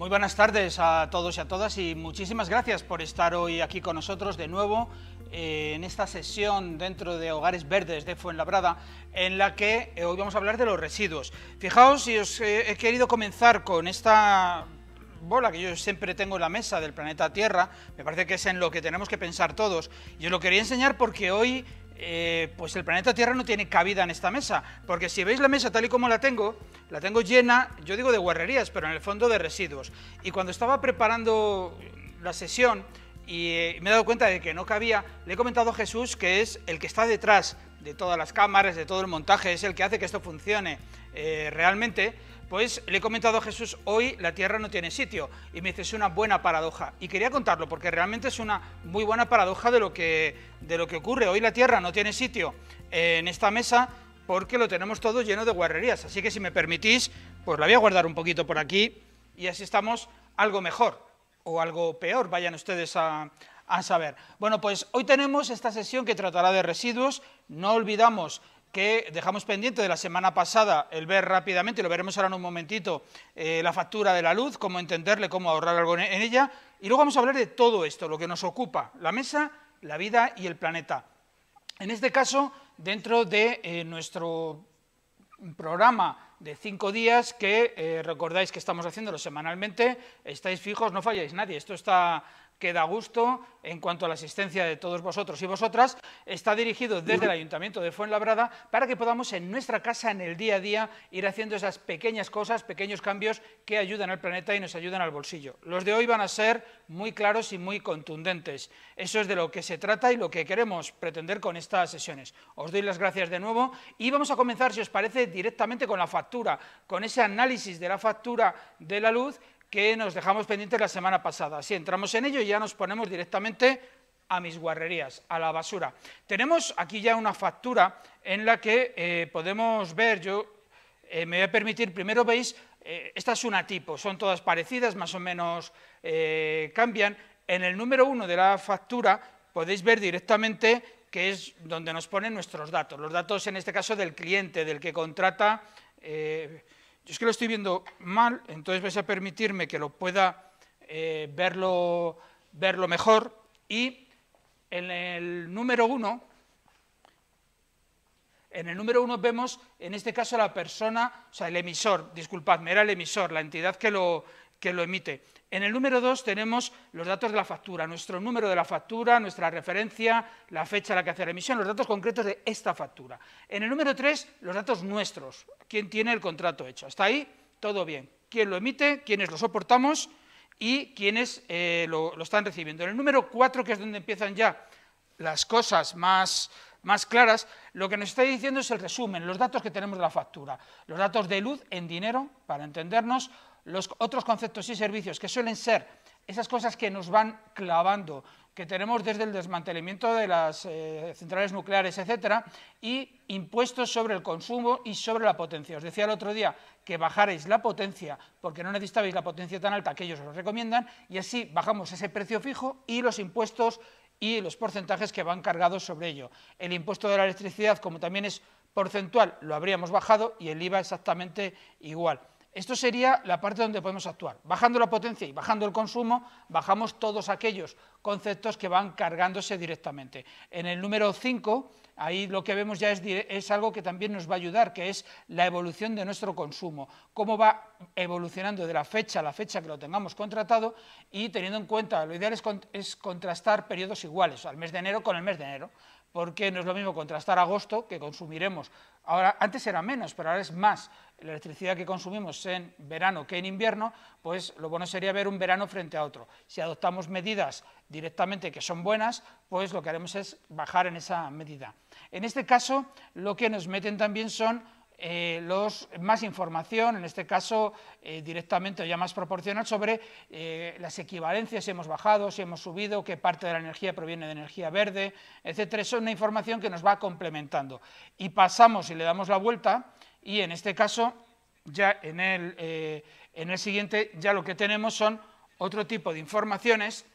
Muy buenas tardes a todos y a todas y muchísimas gracias por estar hoy aquí con nosotros de nuevo eh, en esta sesión dentro de Hogares Verdes de Fuenlabrada, en la que eh, hoy vamos a hablar de los residuos. Fijaos, y os eh, he querido comenzar con esta bola que yo siempre tengo en la mesa del planeta Tierra, me parece que es en lo que tenemos que pensar todos, y os lo quería enseñar porque hoy eh, pues el planeta Tierra no tiene cabida en esta mesa, porque si veis la mesa tal y como la tengo, la tengo llena, yo digo de guarrerías, pero en el fondo de residuos. Y cuando estaba preparando la sesión y eh, me he dado cuenta de que no cabía, le he comentado a Jesús que es el que está detrás de todas las cámaras, de todo el montaje, es el que hace que esto funcione eh, realmente pues le he comentado a Jesús, hoy la tierra no tiene sitio. Y me dice, es una buena paradoja. Y quería contarlo porque realmente es una muy buena paradoja de lo que, de lo que ocurre. Hoy la tierra no tiene sitio eh, en esta mesa porque lo tenemos todo lleno de guarrerías. Así que si me permitís, pues la voy a guardar un poquito por aquí y así estamos algo mejor o algo peor, vayan ustedes a, a saber. Bueno, pues hoy tenemos esta sesión que tratará de residuos. No olvidamos que dejamos pendiente de la semana pasada el ver rápidamente, y lo veremos ahora en un momentito, eh, la factura de la luz, cómo entenderle, cómo ahorrar algo en ella, y luego vamos a hablar de todo esto, lo que nos ocupa, la mesa, la vida y el planeta. En este caso, dentro de eh, nuestro programa de cinco días que eh, recordáis que estamos haciéndolo semanalmente, estáis fijos, no falláis nadie, esto está que da gusto en cuanto a la asistencia de todos vosotros y vosotras, está dirigido desde el Ayuntamiento de Fuenlabrada para que podamos en nuestra casa, en el día a día, ir haciendo esas pequeñas cosas, pequeños cambios que ayudan al planeta y nos ayudan al bolsillo. Los de hoy van a ser muy claros y muy contundentes. Eso es de lo que se trata y lo que queremos pretender con estas sesiones. Os doy las gracias de nuevo y vamos a comenzar, si os parece, directamente con la factura, con ese análisis de la factura de la luz que nos dejamos pendientes la semana pasada. Si entramos en ello ya nos ponemos directamente a mis guarrerías, a la basura. Tenemos aquí ya una factura en la que eh, podemos ver, yo eh, me voy a permitir, primero veis, eh, esta es una tipo, son todas parecidas, más o menos cambian. En el número uno de la factura podéis ver directamente que es donde nos ponen nuestros datos, los datos en este caso del cliente, del que contrata es que lo estoy viendo mal, entonces vais a permitirme que lo pueda eh, verlo, verlo mejor. Y en el número uno, en el número uno vemos, en este caso, la persona, o sea, el emisor, disculpadme, era el emisor, la entidad que lo, que lo emite. En el número 2 tenemos los datos de la factura, nuestro número de la factura, nuestra referencia, la fecha a la que hace la emisión, los datos concretos de esta factura. En el número 3, los datos nuestros, quién tiene el contrato hecho. Hasta ahí, todo bien. Quién lo emite, quiénes lo soportamos y quiénes eh, lo, están recibiendo. En el número 4, que es donde empiezan ya las cosas más, más claras, lo que nos está diciendo es el resumen, los datos que tenemos de la factura, los datos de luz en dinero, para entendernos, los otros conceptos y servicios que suelen ser esas cosas que nos van clavando, que tenemos desde el desmantelamiento de las eh, centrales nucleares, etcétera, y impuestos sobre el consumo y sobre la potencia. Os decía el otro día que bajaréis la potencia porque no necesitabais la potencia tan alta que ellos os recomiendan y así bajamos ese precio fijo y los impuestos y los porcentajes que van cargados sobre ello. El impuesto de la electricidad, como también es porcentual, lo habríamos bajado y el IVA exactamente igual. Esto sería la parte donde podemos actuar. Bajando la potencia y bajando el consumo, bajamos todos aquellos conceptos que van cargándose directamente. En el número 5, ahí lo que vemos ya es, algo que también nos va a ayudar, que es la evolución de nuestro consumo, cómo va evolucionando de la fecha a la fecha que lo tengamos contratado y teniendo en cuenta, lo ideal es, es contrastar periodos iguales, al mes de enero con el mes de enero porque no es lo mismo contrastar agosto, que consumiremos, ahora antes era menos, pero ahora es más la electricidad que consumimos en verano que en invierno, pues lo bueno sería ver un verano frente a otro. Si adoptamos medidas directamente que son buenas, pues lo que haremos es bajar en esa medida. En este caso, lo que nos meten también son eh, los, más información, en este caso eh, directamente o ya más proporcional, sobre eh, las equivalencias, si hemos bajado, si hemos subido, qué parte de la energía proviene de energía verde, etcétera. Eso es una información que nos va complementando. Y pasamos y le damos la vuelta y en este caso, ya en el, siguiente, ya lo que tenemos son otro tipo de informaciones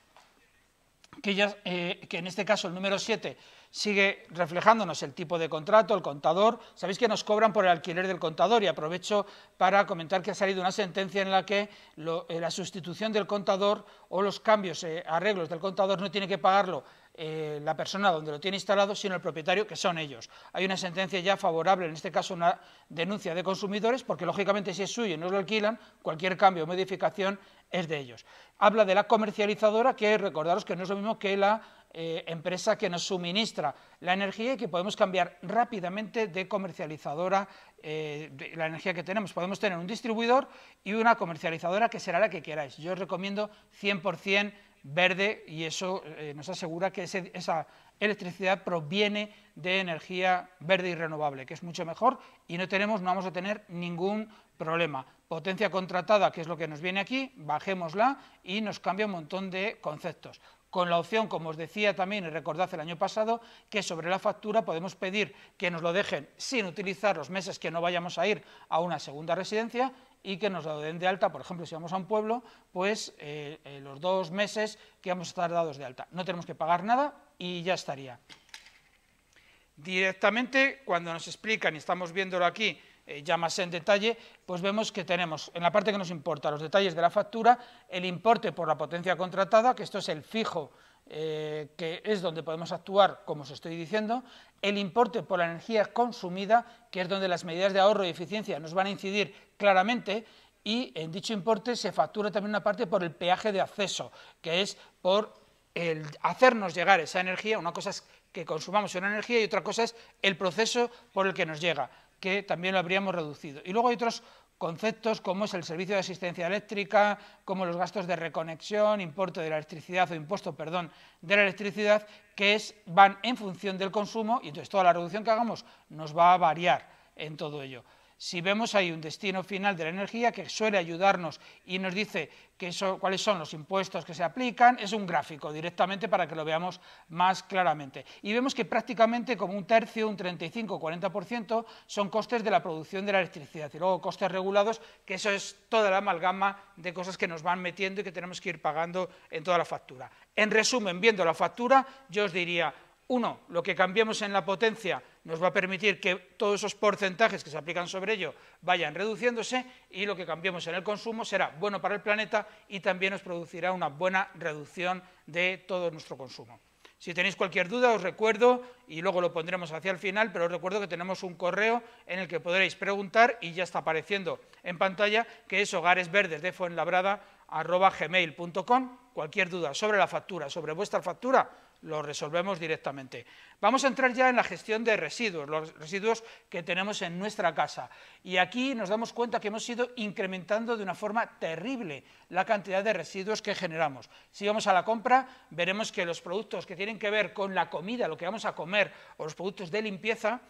que, ya, que, en este caso el número 7 sigue reflejándonos el tipo de contrato, el contador. Sabéis que nos cobran por el alquiler del contador y aprovecho para comentar que ha salido una sentencia en la que eh, la sustitución del contador o los cambios, eh, arreglos del contador no tiene que pagarlo eh, la persona donde lo tiene instalado, sino el propietario, que son ellos. Hay una sentencia ya favorable, en este caso una denuncia de consumidores, porque lógicamente si es suyo y no lo alquilan, cualquier cambio o modificación es de ellos. Habla de la comercializadora, que recordaros que no es lo mismo que la eh, empresa que nos suministra la energía y que podemos cambiar rápidamente de comercializadora eh, la energía que tenemos. Podemos tener un distribuidor y una comercializadora que será la que queráis. Yo os recomiendo 100% verde y eso eh, nos asegura que esa electricidad proviene de energía verde y renovable, que es mucho mejor y no tenemos, no vamos a tener ningún problema. Potencia contratada, que es lo que nos viene aquí, bajémosla y nos cambia un montón de conceptos con la opción, como os decía también y recordad el año pasado, que sobre la factura podemos pedir que nos lo dejen sin utilizar los meses que no vayamos a ir a una segunda residencia y que nos lo den de alta, por ejemplo, si vamos a un pueblo, pues eh, eh, los dos meses que vamos a estar dados de alta. No tenemos que pagar nada y ya estaría. Directamente, cuando nos explican, y estamos viéndolo aquí, ya eh, más en detalle, pues vemos que tenemos en la parte que nos importa los detalles de la factura, el importe por la potencia contratada, que esto es el fijo, eh, que es donde podemos actuar, como os estoy diciendo, el importe por la energía consumida, que es donde las medidas de ahorro y eficiencia nos van a incidir claramente, y en dicho importe se factura también una parte por el peaje de acceso, que es por hacernos llegar esa energía, una cosa es que consumamos una energía y otra cosa es el proceso por el que nos llega que también lo habríamos reducido. Y luego hay otros conceptos como es el servicio de asistencia eléctrica, como los gastos de reconexión, importe de la electricidad o impuesto, perdón, de la electricidad, que van en función del consumo y entonces toda la reducción que hagamos nos va a variar en todo ello. Si vemos ahí un destino final de la energía que suele ayudarnos y nos dice cuáles son los impuestos que se aplican, es un gráfico directamente para que lo veamos más claramente. Y vemos que prácticamente como un tercio, un 35-40% son costes de la producción de la electricidad y luego costes regulados, que eso es toda la amalgama de cosas que nos van metiendo y que tenemos que ir pagando en toda la factura. En resumen, viendo la factura, yo os diría uno, lo que cambiemos en la potencia nos va a permitir que todos esos porcentajes que se aplican sobre ello vayan reduciéndose y lo que cambiemos en el consumo será bueno para el planeta y también nos producirá una buena reducción de todo nuestro consumo. Si tenéis cualquier duda, os recuerdo, y luego lo pondremos hacia el final, pero os recuerdo que tenemos un correo en el que podréis preguntar y ya está apareciendo en pantalla, que es hogaresverdesdefuenlabrada.com. Cualquier duda sobre la factura, sobre vuestra factura, lo resolvemos directamente. Vamos a entrar ya en la gestión de residuos, los residuos que tenemos en nuestra casa. Y aquí nos damos cuenta que hemos ido incrementando de una forma terrible la cantidad de residuos que generamos. Si vamos a la compra, veremos que los productos que tienen que ver con la comida, lo que vamos a comer, o los productos de limpieza,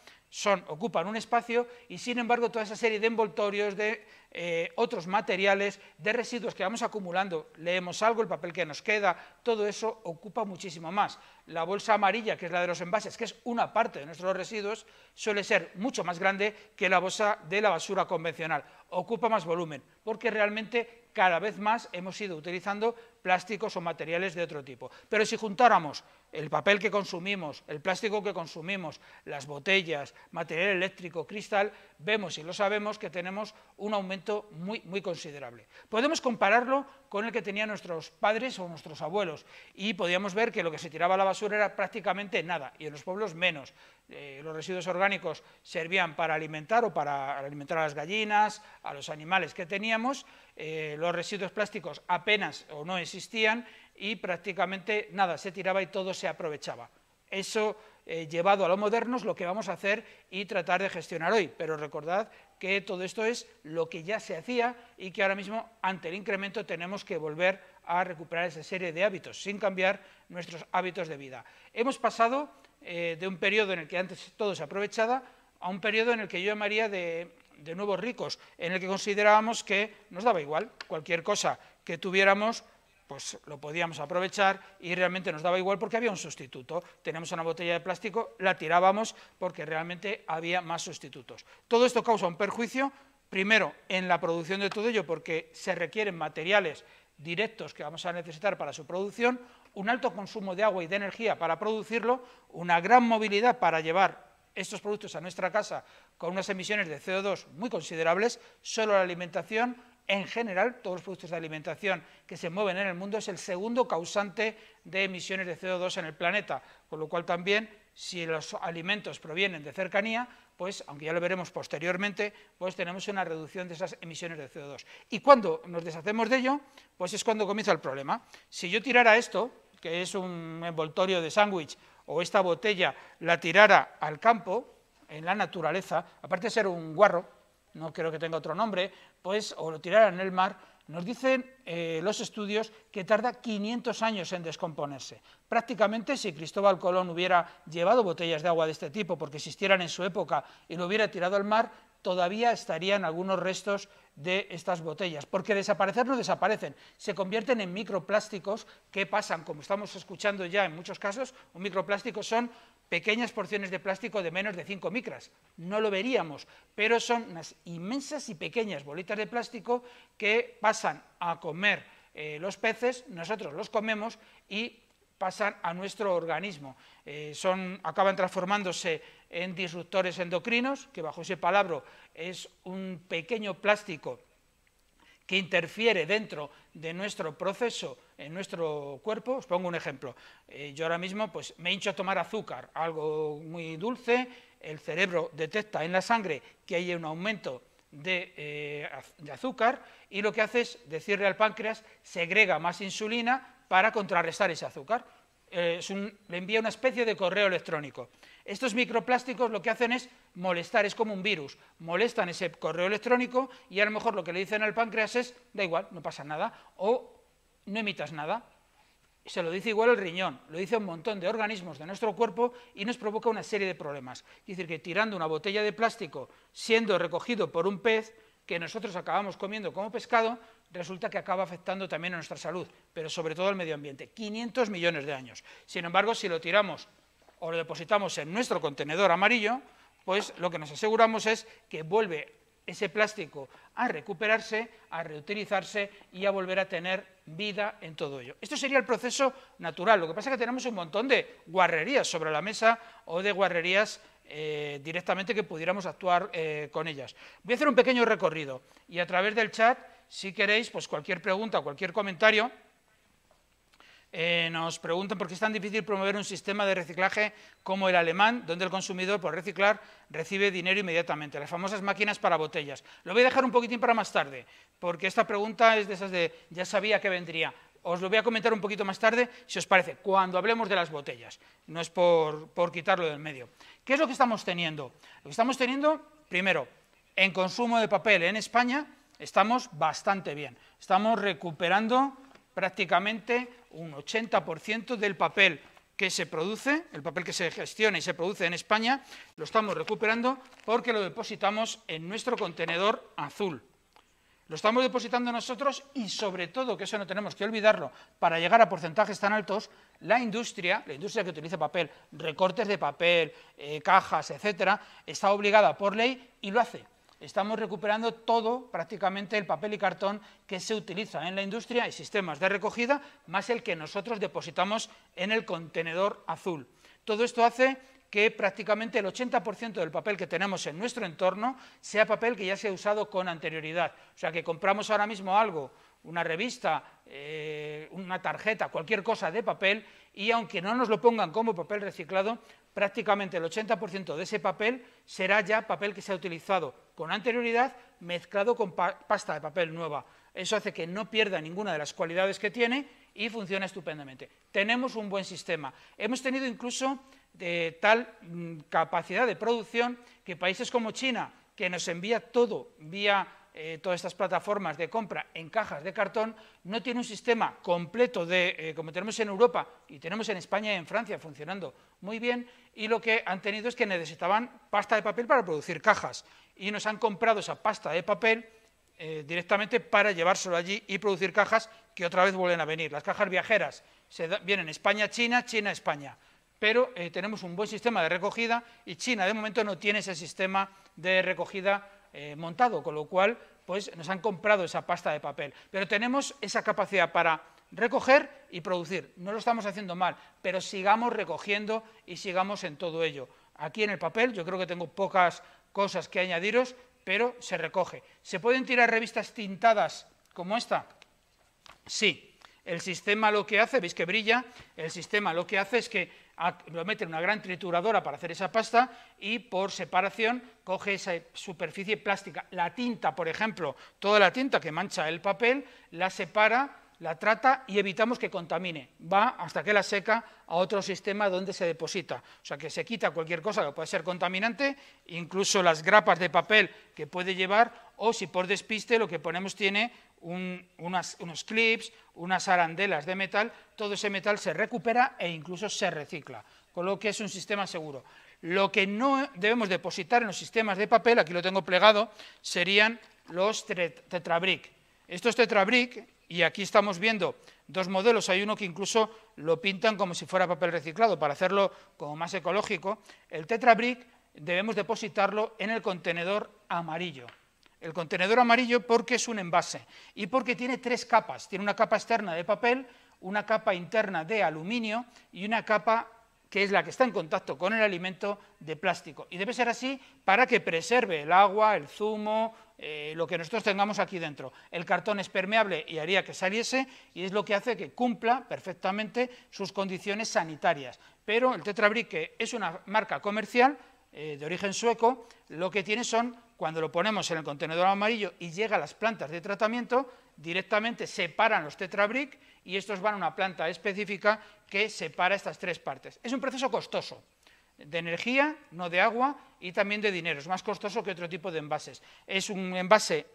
ocupan un espacio y sin embargo toda esa serie de envoltorios, de eh, otros materiales, de residuos que vamos acumulando, leemos algo, el papel que nos queda, todo eso ocupa muchísimo más. La bolsa amarilla, que es la de los envases, que es una parte de nuestros residuos, suele ser mucho más grande que la bolsa de la basura convencional, ocupa más volumen, porque realmente cada vez más hemos ido utilizando plásticos o materiales de otro tipo. Pero si juntáramos el papel que consumimos, el plástico que consumimos, las botellas, material eléctrico, cristal, vemos y lo sabemos que tenemos un aumento muy, muy considerable. Podemos compararlo con el que tenían nuestros padres o nuestros abuelos y podíamos ver que lo que se tiraba a la basura era prácticamente nada y en los pueblos menos. Eh, los residuos orgánicos servían para alimentar o para alimentar a las gallinas, a los animales que teníamos, eh, los residuos plásticos apenas o no existían y prácticamente nada, se tiraba y todo se aprovechaba. Eso eh, llevado a lo moderno es lo que vamos a hacer y tratar de gestionar hoy, pero recordad que todo esto es lo que ya se hacía y que ahora mismo ante el incremento tenemos que volver a recuperar esa serie de hábitos sin cambiar nuestros hábitos de vida. Hemos pasado eh, de un periodo en el que antes todo se aprovechaba a un periodo en el que yo llamaría de, de nuevos ricos, en el que considerábamos que nos daba igual cualquier cosa que tuviéramos pues lo podíamos aprovechar y realmente nos daba igual porque había un sustituto. Tenemos una botella de plástico, la tirábamos porque realmente había más sustitutos. Todo esto causa un perjuicio, primero, en la producción de todo ello porque se requieren materiales directos que vamos a necesitar para su producción, un alto consumo de agua y de energía para producirlo, una gran movilidad para llevar estos productos a nuestra casa con unas emisiones de CO2 muy considerables, solo la alimentación, en general, todos los productos de alimentación que se mueven en el mundo es el segundo causante de emisiones de CO2 en el planeta, con lo cual también si los alimentos provienen de cercanía, pues aunque ya lo veremos posteriormente, pues tenemos una reducción de esas emisiones de CO2. Y cuando nos deshacemos de ello, pues es cuando comienza el problema. Si yo tirara esto, que es un envoltorio de sándwich, o esta botella la tirara al campo, en la naturaleza, aparte de ser un guarro, no creo que tenga otro nombre, pues o lo tiraran en el mar, nos dicen eh, los estudios que tarda 500 años en descomponerse. Prácticamente si Cristóbal Colón hubiera llevado botellas de agua de este tipo porque existieran en su época y lo hubiera tirado al mar, todavía estarían algunos restos de estas botellas, porque desaparecer no desaparecen, se convierten en microplásticos que pasan, como estamos escuchando ya en muchos casos, un microplástico son pequeñas porciones de plástico de menos de 5 micras, no lo veríamos, pero son unas inmensas y pequeñas bolitas de plástico que pasan a comer eh, los peces, nosotros los comemos y pasan a nuestro organismo. Eh, son, acaban transformándose en disruptores endocrinos, que bajo ese palabra es un pequeño plástico que interfiere dentro de nuestro proceso en nuestro cuerpo. Os pongo un ejemplo. Eh, yo ahora mismo pues, me hincho a tomar azúcar, algo muy dulce, el cerebro detecta en la sangre que hay un aumento de, eh, azúcar y lo que hace es decirle al páncreas segrega más insulina para contrarrestar ese azúcar. Eh, le envía una especie de correo electrónico. Estos microplásticos lo que hacen es molestar, es como un virus, molestan ese correo electrónico y a lo mejor lo que le dicen al páncreas es, da igual, no pasa nada, o no emitas nada. Se lo dice igual el riñón, lo dice un montón de organismos de nuestro cuerpo y nos provoca una serie de problemas. Es decir, que tirando una botella de plástico, siendo recogido por un pez, que nosotros acabamos comiendo como pescado, resulta que acaba afectando también a nuestra salud, pero sobre todo al medio ambiente. 500 millones de años. Sin embargo, si lo tiramos o lo depositamos en nuestro contenedor amarillo, pues lo que nos aseguramos es que vuelve ese plástico a recuperarse, a reutilizarse y a volver a tener vida en todo ello. Esto sería el proceso natural. Lo que pasa es que tenemos un montón de guarrerías sobre la mesa o de guarrerías eh, directamente que pudiéramos actuar eh, con ellas. Voy a hacer un pequeño recorrido y a través del chat, si queréis, pues cualquier pregunta, cualquier comentario eh, nos preguntan por qué es tan difícil promover un sistema de reciclaje como el alemán, donde el consumidor por reciclar recibe dinero inmediatamente, las famosas máquinas para botellas. Lo voy a dejar un poquitín para más tarde, porque esta pregunta es de esas de ya sabía que vendría. Os lo voy a comentar un poquito más tarde, si os parece, cuando hablemos de las botellas. No es por, por quitarlo del medio. ¿Qué es lo que estamos teniendo? Lo que estamos teniendo, primero, en consumo de papel en España estamos bastante bien. Estamos recuperando prácticamente un 80% del papel que se produce, el papel que se gestiona y se produce en España, lo estamos recuperando porque lo depositamos en nuestro contenedor azul. Lo estamos depositando nosotros y sobre todo, que eso no tenemos que olvidarlo, para llegar a porcentajes tan altos, la industria, la industria que utiliza papel, recortes de papel, eh, cajas, etcétera, está obligada por ley y lo hace estamos recuperando todo, prácticamente el papel y cartón que se utiliza en la industria y sistemas de recogida, más el que nosotros depositamos en el contenedor azul. Todo esto hace que prácticamente el 80% del papel que tenemos en nuestro entorno sea papel que ya se ha usado con anterioridad. O sea, que compramos ahora mismo algo una revista, eh, una tarjeta, cualquier cosa de papel, y aunque no nos lo pongan como papel reciclado, prácticamente el 80% de ese papel será ya papel que se ha utilizado con anterioridad mezclado con pasta de papel nueva. Eso hace que no pierda ninguna de las cualidades que tiene y funciona estupendamente. Tenemos un buen sistema. Hemos tenido incluso tal mm, capacidad de producción que países como China, que nos envía todo vía eh, todas estas plataformas de compra en cajas de cartón, no tiene un sistema completo de, eh, como tenemos en Europa y tenemos en España y en Francia funcionando muy bien, y lo que han tenido es que necesitaban pasta de papel para producir cajas y nos han comprado esa pasta de papel eh, directamente para llevárselo allí y producir cajas que otra vez vuelven a venir. Las cajas viajeras vienen España-China, China-España, pero tenemos un buen sistema de recogida y China de momento no tiene ese sistema de recogida eh, montado, con lo cual pues, nos han comprado esa pasta de papel. Pero tenemos esa capacidad para recoger y producir. No lo estamos haciendo mal, pero sigamos recogiendo y sigamos en todo ello. Aquí en el papel yo creo que tengo pocas cosas que añadiros, pero se recoge. ¿Se pueden tirar revistas tintadas como esta? Sí. El sistema lo que hace, veis que brilla, el sistema lo que hace es que lo mete en una gran trituradora para hacer esa pasta y por separación coge esa superficie plástica. La tinta, por ejemplo, toda la tinta que mancha el papel, la separa, la trata y evitamos que contamine. Va hasta que la seca a otro sistema donde se deposita. O sea que se quita cualquier cosa que pueda ser contaminante, incluso las grapas de papel que puede llevar o si por despiste lo que ponemos tiene unos clips, unas arandelas de metal, todo ese metal se recupera e incluso se recicla, con lo que es un sistema seguro. Lo que no debemos depositar en los sistemas de papel, aquí lo tengo plegado, serían los tetrabric. Estos tetrabric, y aquí estamos viendo dos modelos, hay uno que incluso lo pintan como si fuera papel reciclado para hacerlo como más ecológico, el tetrabric debemos depositarlo en el contenedor amarillo. El contenedor amarillo porque es un envase y porque tiene tres capas. Tiene una capa externa de papel, una capa interna de aluminio y una capa que es la que está en contacto con el alimento de plástico. Y debe ser así para que preserve el agua, el zumo, eh, lo que nosotros tengamos aquí dentro. El cartón es permeable y haría que saliese y es lo que hace que cumpla perfectamente sus condiciones sanitarias. Pero el Tetrabrique es una marca comercial eh, de origen sueco, lo que tiene son cuando lo ponemos en el contenedor amarillo y llega a las plantas de tratamiento, directamente separan los tetrabric y estos van a una planta específica que separa estas tres partes. Es un proceso costoso, de energía, no de agua y también de dinero. Es más costoso que otro tipo de envases. Es un envase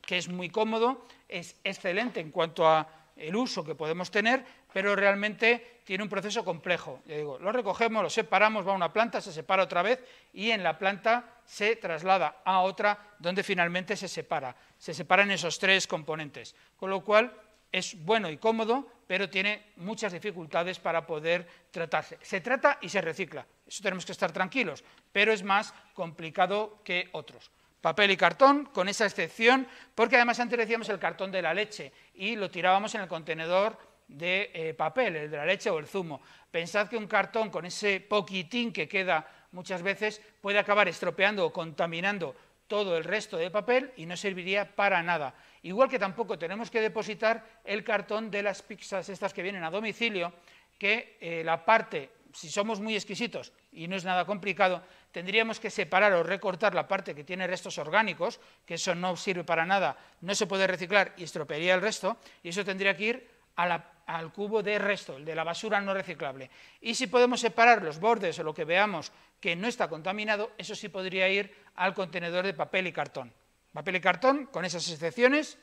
que es muy cómodo, es excelente en cuanto a el uso que podemos tener, pero realmente tiene un proceso complejo. lo recogemos, lo separamos, va a una planta, se separa otra vez y en la planta se traslada a otra donde finalmente se separa. Se separan esos tres componentes, con lo cual es bueno y cómodo, pero tiene muchas dificultades para poder tratarse. Se trata y se recicla, eso tenemos que estar tranquilos, pero es más complicado que otros papel y cartón, con esa excepción, porque además antes decíamos el cartón de la leche y lo tirábamos en el contenedor de eh, papel, el de la leche o el zumo. Pensad que un cartón con ese poquitín que queda muchas veces puede acabar estropeando o contaminando todo el resto de papel y no serviría para nada. Igual que tampoco tenemos que depositar el cartón de las pizzas estas que vienen a domicilio, que eh, la parte, si somos muy exquisitos y no es nada complicado, tendríamos que separar o recortar la parte que tiene restos orgánicos, que eso no sirve para nada, no se puede reciclar y estropearía el resto, y eso tendría que ir al cubo de resto, el de la basura no reciclable. Y si podemos separar los bordes o lo que veamos que no está contaminado, eso sí podría ir al contenedor de papel y cartón. Papel y cartón, con esas excepciones,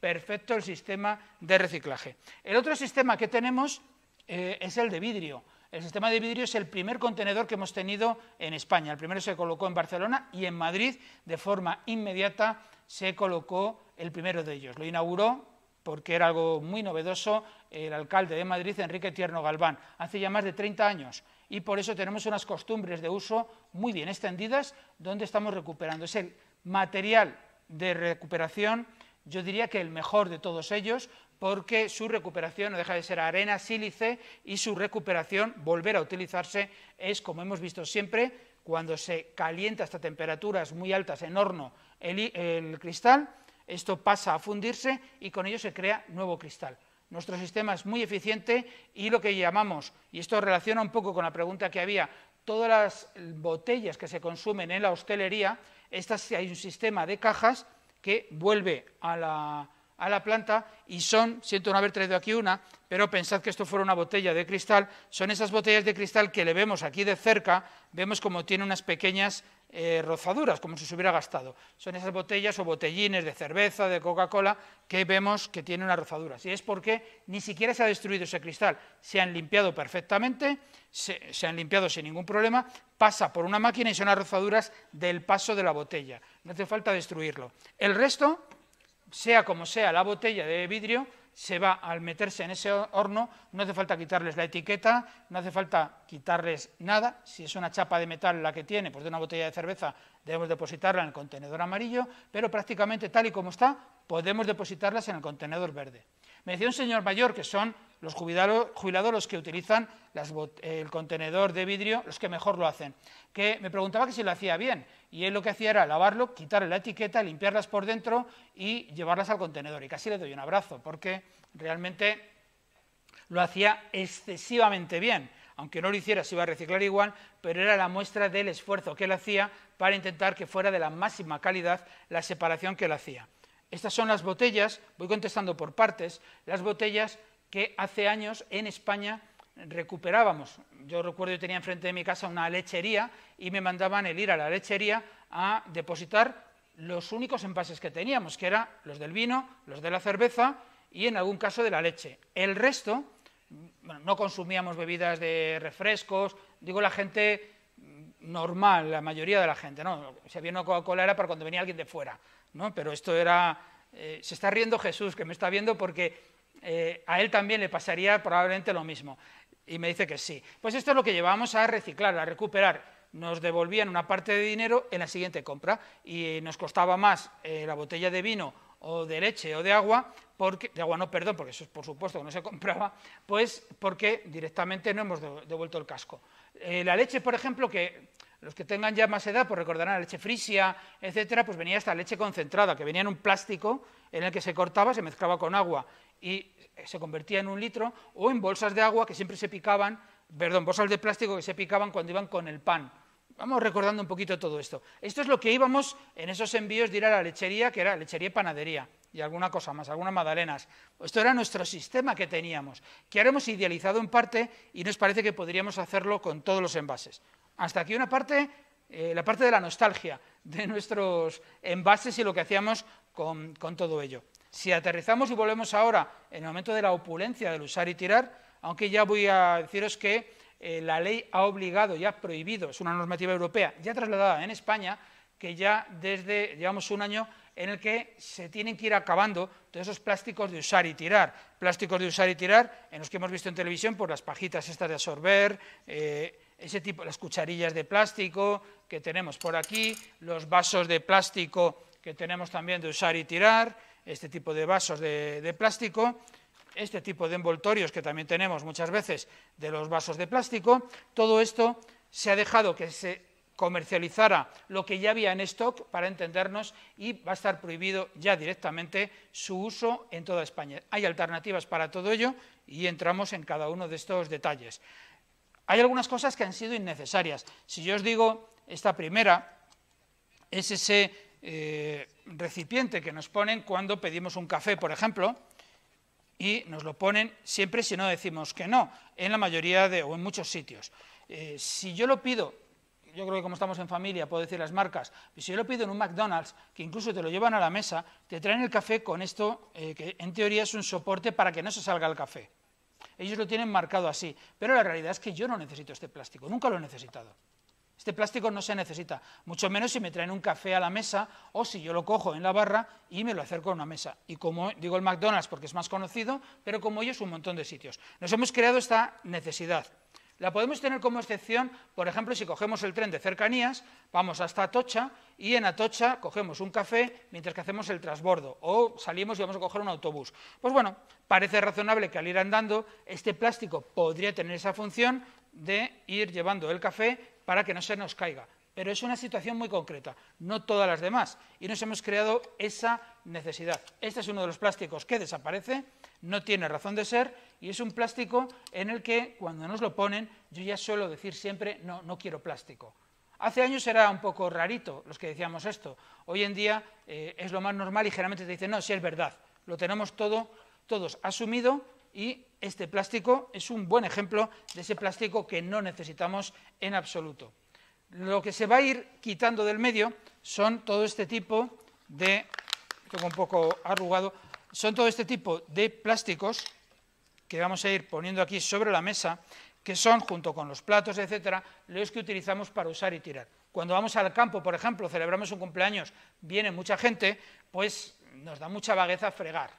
perfecto el sistema de reciclaje. El otro sistema que tenemos eh, es el de vidrio. El sistema de vidrio es el primer contenedor que hemos tenido en España. El primero se colocó en Barcelona y en Madrid de forma inmediata se colocó el primero de ellos. Lo inauguró porque era algo muy novedoso el alcalde de Madrid, Enrique Tierno Galván, hace ya más de 30 años. Y por eso tenemos unas costumbres de uso muy bien extendidas donde estamos recuperando. Es el material de recuperación yo diría que el mejor de todos ellos, porque su recuperación no deja de ser arena sílice y su recuperación, volver a utilizarse, es, como hemos visto siempre, cuando se calienta hasta temperaturas muy altas en horno el, cristal, esto pasa a fundirse y con ello se crea nuevo cristal. Nuestro sistema es muy eficiente y lo que llamamos, y esto relaciona un poco con la pregunta que había, todas las botellas que se consumen en la hostelería, estas hay un sistema de cajas que vuelve a la, a la planta y son, siento no haber traído aquí una, pero pensad que esto fuera una botella de cristal, son esas botellas de cristal que le vemos aquí de cerca, vemos como tiene unas pequeñas eh, rozaduras, como si se hubiera gastado. Son esas botellas o botellines de cerveza, de Coca-Cola, que vemos que tienen unas rozaduras. Y es porque ni siquiera se ha destruido ese cristal. Se han limpiado perfectamente, se, se han limpiado sin ningún problema, pasa por una máquina y son las rozaduras del paso de la botella. No hace falta destruirlo. El resto, sea como sea la botella de vidrio, se va al meterse en ese horno, no hace falta quitarles la etiqueta, no hace falta quitarles nada, si es una chapa de metal la que tiene, pues de una botella de cerveza debemos depositarla en el contenedor amarillo, pero prácticamente tal y como está, podemos depositarlas en el contenedor verde. Me decía un señor mayor que son los jubilados, los que utilizan el contenedor de vidrio, los que mejor lo hacen, que me preguntaba que si lo hacía bien y él lo que hacía era lavarlo, quitarle la etiqueta, limpiarlas por dentro y llevarlas al contenedor. Y casi le doy un abrazo, porque realmente lo hacía excesivamente bien. Aunque no lo hiciera, se iba a reciclar igual, pero era la muestra del esfuerzo que él hacía para intentar que fuera de la máxima calidad la separación que él hacía. Estas son las botellas, voy contestando por partes, las botellas que hace años en España recuperábamos. Yo recuerdo que tenía enfrente de mi casa una lechería y me mandaban el ir a la lechería a depositar los únicos envases que teníamos, que eran los del vino, los de la cerveza y en algún caso de la leche. El resto, no consumíamos bebidas de refrescos, digo la gente normal, la mayoría de la gente, ¿no? Si había una Coca-Cola era para cuando venía alguien de fuera, Pero esto era... Eh, se está riendo Jesús, que me está viendo porque eh, a él también le pasaría probablemente lo mismo. Y me dice que sí. Pues esto es lo que llevábamos a reciclar, a recuperar. Nos devolvían una parte de dinero en la siguiente compra y nos costaba más eh, la botella de vino o de leche o de agua, porque, de agua no, perdón, porque eso es por supuesto que no se compraba, pues porque directamente no hemos devuelto el casco. Eh, la leche, por ejemplo, que los que tengan ya más edad, pues recordarán la leche frisia, etcétera, pues venía esta leche concentrada, que venía en un plástico en el que se cortaba, se mezclaba con agua y eh, se convertía en un litro, o en bolsas de agua que siempre se picaban, perdón, bolsas de plástico que se picaban cuando iban con el pan. Vamos recordando un poquito todo esto. Esto es lo que íbamos en esos envíos de ir a la lechería, que era lechería y panadería, y alguna cosa más, algunas magdalenas. Esto era nuestro sistema que teníamos, que ahora hemos idealizado en parte y nos parece que podríamos hacerlo con todos los envases. Hasta aquí una parte, eh, la parte de la nostalgia de nuestros envases y lo que hacíamos con todo ello. Si aterrizamos y volvemos ahora en el momento de la opulencia, del usar y tirar, aunque ya voy a deciros que eh, la ley ha obligado y ha prohibido, es una normativa europea ya trasladada en España, que ya desde, llevamos un año en el que se tienen que ir acabando todos esos plásticos de usar y tirar. Plásticos de usar y tirar en los que hemos visto en televisión, por las pajitas estas de absorber, eh, ese tipo, las cucharillas de plástico que tenemos por aquí, los vasos de plástico que tenemos también de usar y tirar, este tipo de vasos de, plástico, este tipo de envoltorios que también tenemos muchas veces de los vasos de plástico, todo esto se ha dejado que se comercializara lo que ya había en stock, para entendernos, y va a estar prohibido ya directamente su uso en toda España. Hay alternativas para todo ello y entramos en cada uno de estos detalles. Hay algunas cosas que han sido innecesarias. Si yo os digo esta primera, es ese eh, recipiente que nos ponen cuando pedimos un café, por ejemplo, y nos lo ponen siempre si no decimos que no, en la mayoría de, o en muchos sitios. Eh, si yo lo pido, yo creo que como estamos en familia puedo decir las marcas, si yo lo pido en un McDonald's, que incluso te lo llevan a la mesa, te traen el café con esto, eh, que en teoría es un soporte para que no se salga el café. Ellos lo tienen marcado así, pero la realidad es que yo no necesito este plástico, nunca lo he necesitado. Este plástico no se necesita, mucho menos si me traen un café a la mesa o si yo lo cojo en la barra y me lo acerco a una mesa. Y como digo el McDonald's porque es más conocido, pero como ellos un montón de sitios. Nos hemos creado esta necesidad. La podemos tener como excepción, por ejemplo, si cogemos el tren de cercanías, vamos hasta Atocha y en Atocha cogemos un café mientras que hacemos el transbordo o salimos y vamos a coger un autobús. Pues bueno, parece razonable que al ir andando este plástico podría tener esa función de ir llevando el café para que no se nos caiga. Pero es una situación muy concreta, no todas las demás. Y nos hemos creado esa necesidad. Este es uno de los plásticos que desaparece, no tiene razón de ser, y es un plástico en el que cuando nos lo ponen, yo ya suelo decir siempre, no, no quiero plástico. Hace años era un poco rarito los que decíamos esto. Hoy en día eh, es lo más normal y generalmente te dicen, no, si sí es verdad, lo tenemos todo, todos asumido y este plástico es un buen ejemplo de ese plástico que no necesitamos en absoluto. Lo que se va a ir quitando del medio son todo este tipo de, un poco arrugado, son todo este tipo de plásticos que vamos a ir poniendo aquí sobre la mesa, que son, junto con los platos, etcétera, los que utilizamos para usar y tirar. Cuando vamos al campo, por ejemplo, celebramos un cumpleaños, viene mucha gente, pues nos da mucha vagueza fregar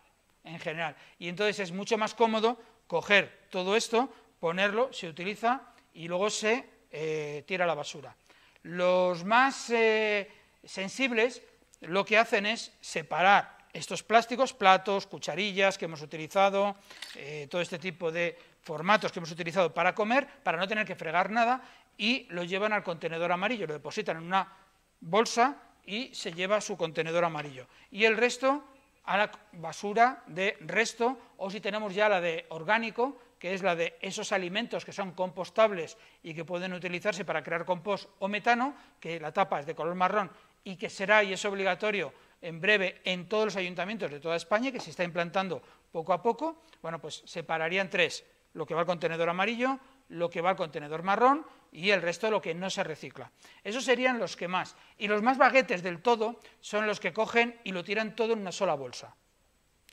en general. Y entonces es mucho más cómodo coger todo esto, ponerlo, se utiliza y luego se eh, tira a la basura. Los más eh, sensibles lo que hacen es separar estos plásticos, platos, cucharillas que hemos utilizado, eh, todo este tipo de formatos que hemos utilizado para comer, para no tener que fregar nada, y lo llevan al contenedor amarillo, lo depositan en una bolsa y se lleva su contenedor amarillo. Y el resto a la basura de resto o si tenemos ya la de orgánico, que es la de esos alimentos que son compostables y que pueden utilizarse para crear compost o metano, que la tapa es de color marrón y que será y es obligatorio en breve en todos los ayuntamientos de toda España, que se está implantando poco a poco, bueno, pues separarían tres, lo que va al contenedor amarillo, lo que va al contenedor marrón y el resto de lo que no se recicla. Esos serían los que más. Y los más baguetes del todo son los que cogen y lo tiran todo en una sola bolsa.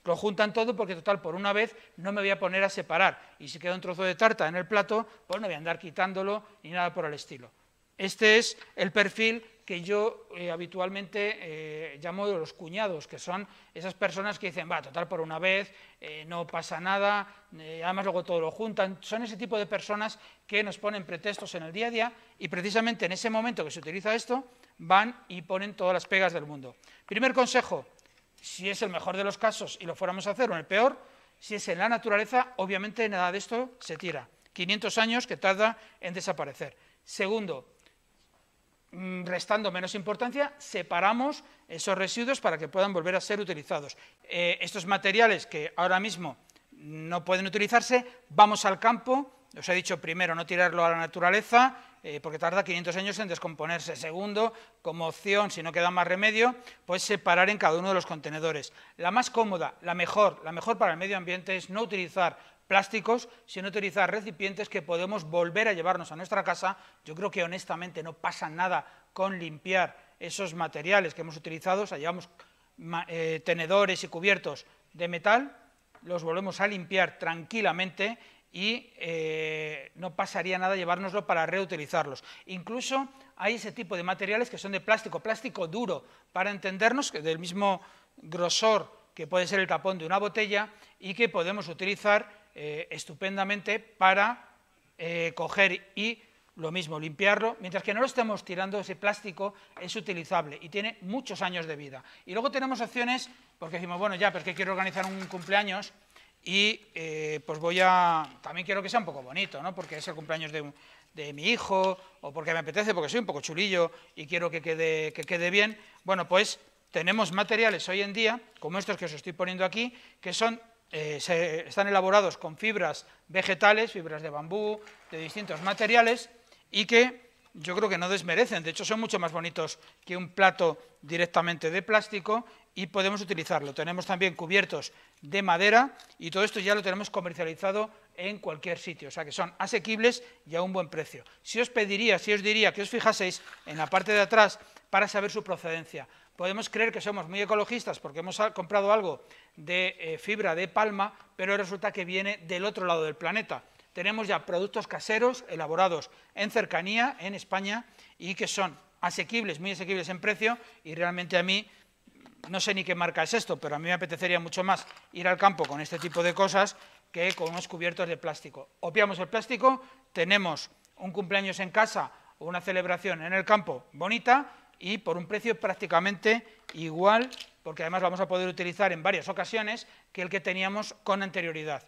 Lo juntan todo porque, total, por una vez no me voy a poner a separar. Y si queda un trozo de tarta en el plato, pues no voy a andar quitándolo ni nada por el estilo. Este es el perfil que yo eh, habitualmente eh, llamo de los cuñados, que son esas personas que dicen, va, total por una vez, eh, no pasa nada, además luego todo lo juntan. Son ese tipo de personas que nos ponen pretextos en el día a día y precisamente en ese momento que se utiliza esto, van y ponen todas las pegas del mundo. Primer consejo, si es el mejor de los casos y lo fuéramos a hacer, o en el peor, si es en la naturaleza, obviamente nada de esto se tira. 500 años que tarda en desaparecer. Segundo, Mm, restando menos importancia, separamos esos residuos para que puedan volver a ser utilizados. Eh, estos materiales que ahora mismo no pueden utilizarse, vamos al campo, os he dicho primero no tirarlo a la naturaleza, eh, porque tarda 500 años en descomponerse. Segundo, como opción, si no queda más remedio, pues separar en cada uno de los contenedores. La más cómoda, la mejor, la mejor para el medio ambiente es no utilizar plásticos, sino utilizar recipientes que podemos volver a llevarnos a nuestra casa. Yo creo que honestamente no pasa nada con limpiar esos materiales que hemos utilizado, llevamos eh, tenedores y cubiertos de metal, los volvemos a limpiar tranquilamente y eh, no pasaría nada llevárnoslo para reutilizarlos. Incluso hay ese tipo de materiales que son de plástico, plástico duro, para entendernos, que del mismo grosor que puede ser el tapón de una botella y que podemos utilizar eh, estupendamente para eh, coger y lo mismo, limpiarlo, mientras que no lo estemos tirando, ese plástico es utilizable y tiene muchos años de vida. Y luego tenemos opciones, porque decimos, bueno, ya, pero que quiero organizar un cumpleaños y eh, pues voy a, también quiero que sea un poco bonito, ¿no? Porque es el cumpleaños de, mi hijo o porque me apetece, porque soy un poco chulillo y quiero que quede, que quede bien. Bueno, pues tenemos materiales hoy en día, como estos que os estoy poniendo aquí, que son eh, se, están elaborados con fibras vegetales, fibras de bambú, de distintos materiales, y que yo creo que no desmerecen. De hecho, son mucho más bonitos que un plato directamente de plástico y podemos utilizarlo. Tenemos también cubiertos de madera y todo esto ya lo tenemos comercializado en cualquier sitio. O sea que son asequibles y a un buen precio. Si os pediría, si os diría que os fijaseis en la parte de atrás para saber su procedencia. Podemos creer que somos muy ecologistas porque hemos comprado algo de eh, fibra de palma, pero resulta que viene del otro lado del planeta. Tenemos ya productos caseros elaborados en cercanía, en España, y que son asequibles, muy asequibles en precio, y realmente a mí, no sé ni qué marca es esto, pero a mí me apetecería mucho más ir al campo con este tipo de cosas que con unos cubiertos de plástico. Opiamos el plástico, tenemos un cumpleaños en casa o una celebración en el campo bonita y por un precio prácticamente igual porque además vamos a poder utilizar en varias ocasiones, que el que teníamos con anterioridad.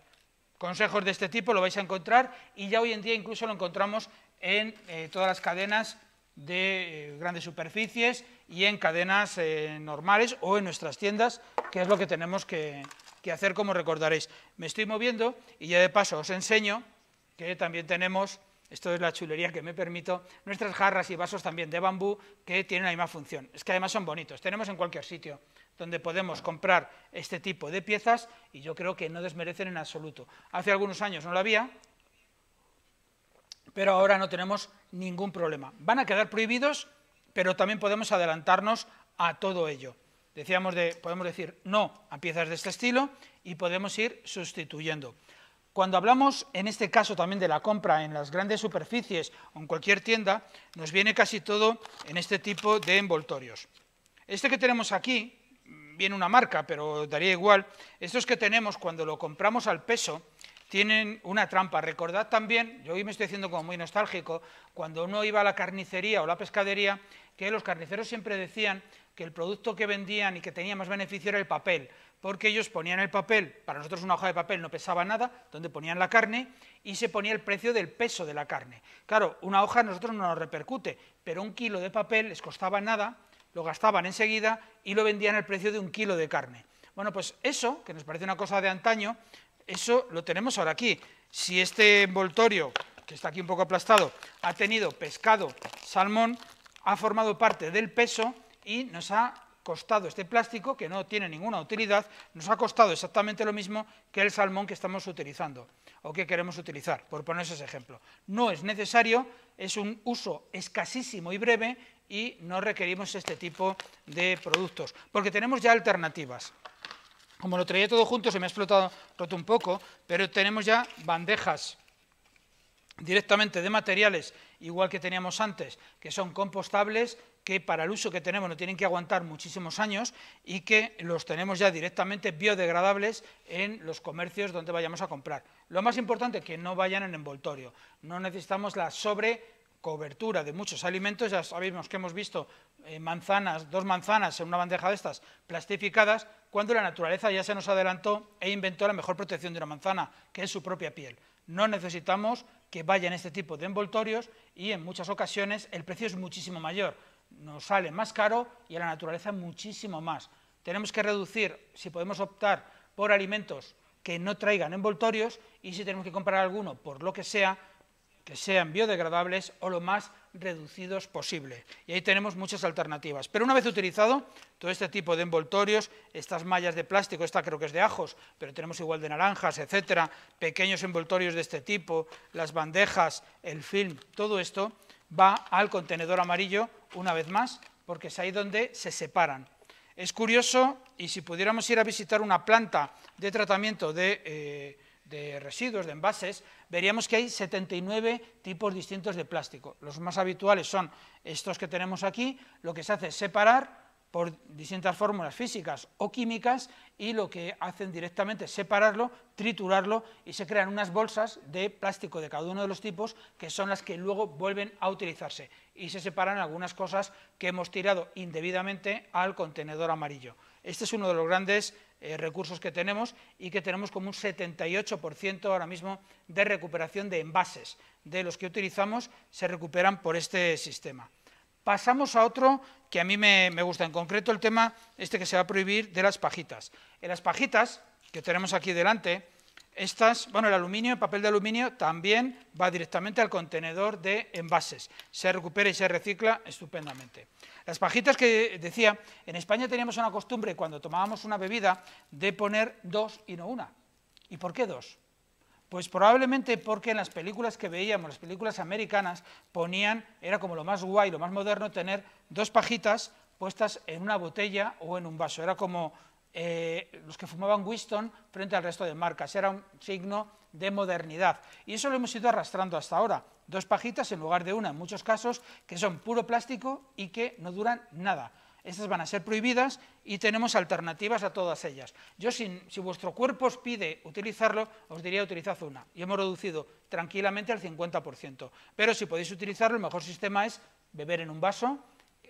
Consejos de este tipo lo vais a encontrar y ya hoy en día incluso lo encontramos en eh, todas las cadenas de eh, grandes superficies y en cadenas eh, normales o en nuestras tiendas, que es lo que tenemos que, que hacer, como recordaréis. Me estoy moviendo y ya de paso os enseño que también tenemos esto es la chulería que me permito, nuestras jarras y vasos también de bambú que tienen la misma función. Es que además son bonitos, tenemos en cualquier sitio donde podemos comprar este tipo de piezas y yo creo que no desmerecen en absoluto. Hace algunos años no lo había, pero ahora no tenemos ningún problema. Van a quedar prohibidos, pero también podemos adelantarnos a todo ello. Decíamos de, podemos decir no a piezas de este estilo y podemos ir sustituyendo. Cuando hablamos, en este caso también de la compra en las grandes superficies o en cualquier tienda, nos viene casi todo en este tipo de envoltorios. Este que tenemos aquí, bien una marca, pero daría igual, estos que tenemos cuando lo compramos al peso tienen una trampa. Recordad también, yo hoy me estoy haciendo como muy nostálgico, cuando uno iba a la carnicería o la pescadería, que los carniceros siempre decían que el producto que vendían y que tenía más beneficio era el papel, porque ellos ponían el papel, para nosotros una hoja de papel no pesaba nada, donde ponían la carne y se ponía el precio del peso de la carne. Claro, una hoja a nosotros no nos repercute, pero un kilo de papel les costaba nada lo gastaban enseguida y lo vendían al precio de un kilo de carne. Bueno, pues eso, que nos parece una cosa de antaño, eso lo tenemos ahora aquí. Si este envoltorio, que está aquí un poco aplastado, ha tenido pescado, salmón, ha formado parte del peso y nos ha costado este plástico, que no tiene ninguna utilidad, nos ha costado exactamente lo mismo que el salmón que estamos utilizando o que queremos utilizar, por poner ese ejemplo. No es necesario, es un uso escasísimo y breve y no requerimos este tipo de productos, porque tenemos ya alternativas. Como lo traía todo junto, se me ha explotado roto un poco, pero tenemos ya bandejas directamente de materiales, igual que teníamos antes, que son compostables, que para el uso que tenemos no tienen que aguantar muchísimos años y que los tenemos ya directamente biodegradables en los comercios donde vayamos a comprar. Lo más importante es que no vayan en envoltorio. No necesitamos la sobrecobertura de muchos alimentos. Ya sabemos que hemos visto eh, manzanas, dos manzanas en una bandeja de estas plastificadas, cuando la naturaleza ya se nos adelantó e inventó la mejor protección de una manzana, que es su propia piel. No necesitamos que vayan este tipo de envoltorios y en muchas ocasiones el precio es muchísimo mayor nos sale más caro y a la naturaleza muchísimo más. Tenemos que reducir, si podemos optar por alimentos que no traigan envoltorios y si tenemos que comprar alguno, por lo que sea, que sean biodegradables o lo más reducidos posible. Y ahí tenemos muchas alternativas. Pero una vez utilizado todo este tipo de envoltorios, estas mallas de plástico, esta creo que es de ajos, pero tenemos igual de naranjas, etcétera, pequeños envoltorios de este tipo, las bandejas, el film, todo esto, va al contenedor amarillo una vez más, porque es ahí donde se separan. Es curioso, y si pudiéramos ir a visitar una planta de tratamiento de, eh, residuos, de envases, veríamos que hay 79 tipos distintos de plástico. Los más habituales son estos que tenemos aquí, lo que se hace es separar, por distintas fórmulas físicas o químicas y lo que hacen directamente es separarlo, triturarlo y se crean unas bolsas de plástico de cada uno de los tipos que son las que luego vuelven a utilizarse y se separan algunas cosas que hemos tirado indebidamente al contenedor amarillo. Este es uno de los grandes eh, recursos que tenemos y que tenemos como un 78% ahora mismo de recuperación de envases. De los que utilizamos se recuperan por este sistema. Pasamos a otro que a mí me, gusta, en concreto el tema este que se va a prohibir de las pajitas. En las pajitas que tenemos aquí delante, estas, bueno, el aluminio, el papel de aluminio también va directamente al contenedor de envases. Se recupera y se recicla estupendamente. Las pajitas que decía, en España teníamos una costumbre cuando tomábamos una bebida de poner dos y no una. ¿Y por qué dos? Pues probablemente porque en las películas que veíamos, las películas americanas, ponían, era como lo más guay, lo más moderno, tener dos pajitas puestas en una botella o en un vaso. Era como eh, los que fumaban Winston frente al resto de marcas. Era un signo de modernidad. Y eso lo hemos ido arrastrando hasta ahora. Dos pajitas en lugar de una, en muchos casos, que son puro plástico y que no duran nada. Estas van a ser prohibidas y tenemos alternativas a todas ellas. Yo, si, vuestro cuerpo os pide utilizarlo, os diría utilizad una. Y hemos reducido tranquilamente al 50%. Pero si podéis utilizarlo, el mejor sistema es beber en un vaso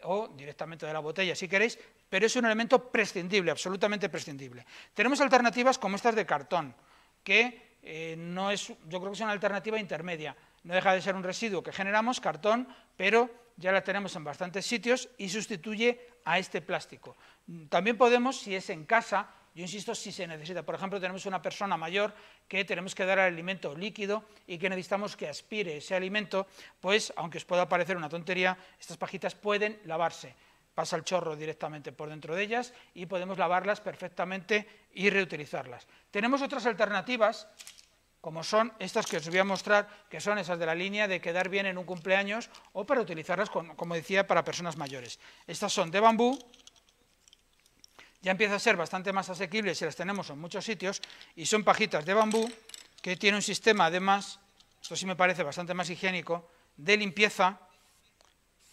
o directamente de la botella, si queréis, pero es un elemento prescindible, absolutamente prescindible. Tenemos alternativas como estas de cartón, que eh, no es, yo creo que es una alternativa intermedia no deja de ser un residuo que generamos, cartón, pero ya la tenemos en bastantes sitios y sustituye a este plástico. También podemos, si es en casa, yo insisto, si se necesita. Por ejemplo, tenemos una persona mayor que tenemos que dar al alimento líquido y que necesitamos que aspire ese alimento, pues, aunque os pueda parecer una tontería, estas pajitas pueden lavarse. Pasa el chorro directamente por dentro de ellas y podemos lavarlas perfectamente y reutilizarlas. Tenemos otras alternativas como son estas que os voy a mostrar, que son esas de la línea de quedar bien en un cumpleaños o para utilizarlas, como decía, para personas mayores. Estas son de bambú, ya empieza a ser bastante más asequibles si las tenemos en muchos sitios, y son pajitas de bambú, que tiene un sistema además, esto sí me parece bastante más higiénico, de limpieza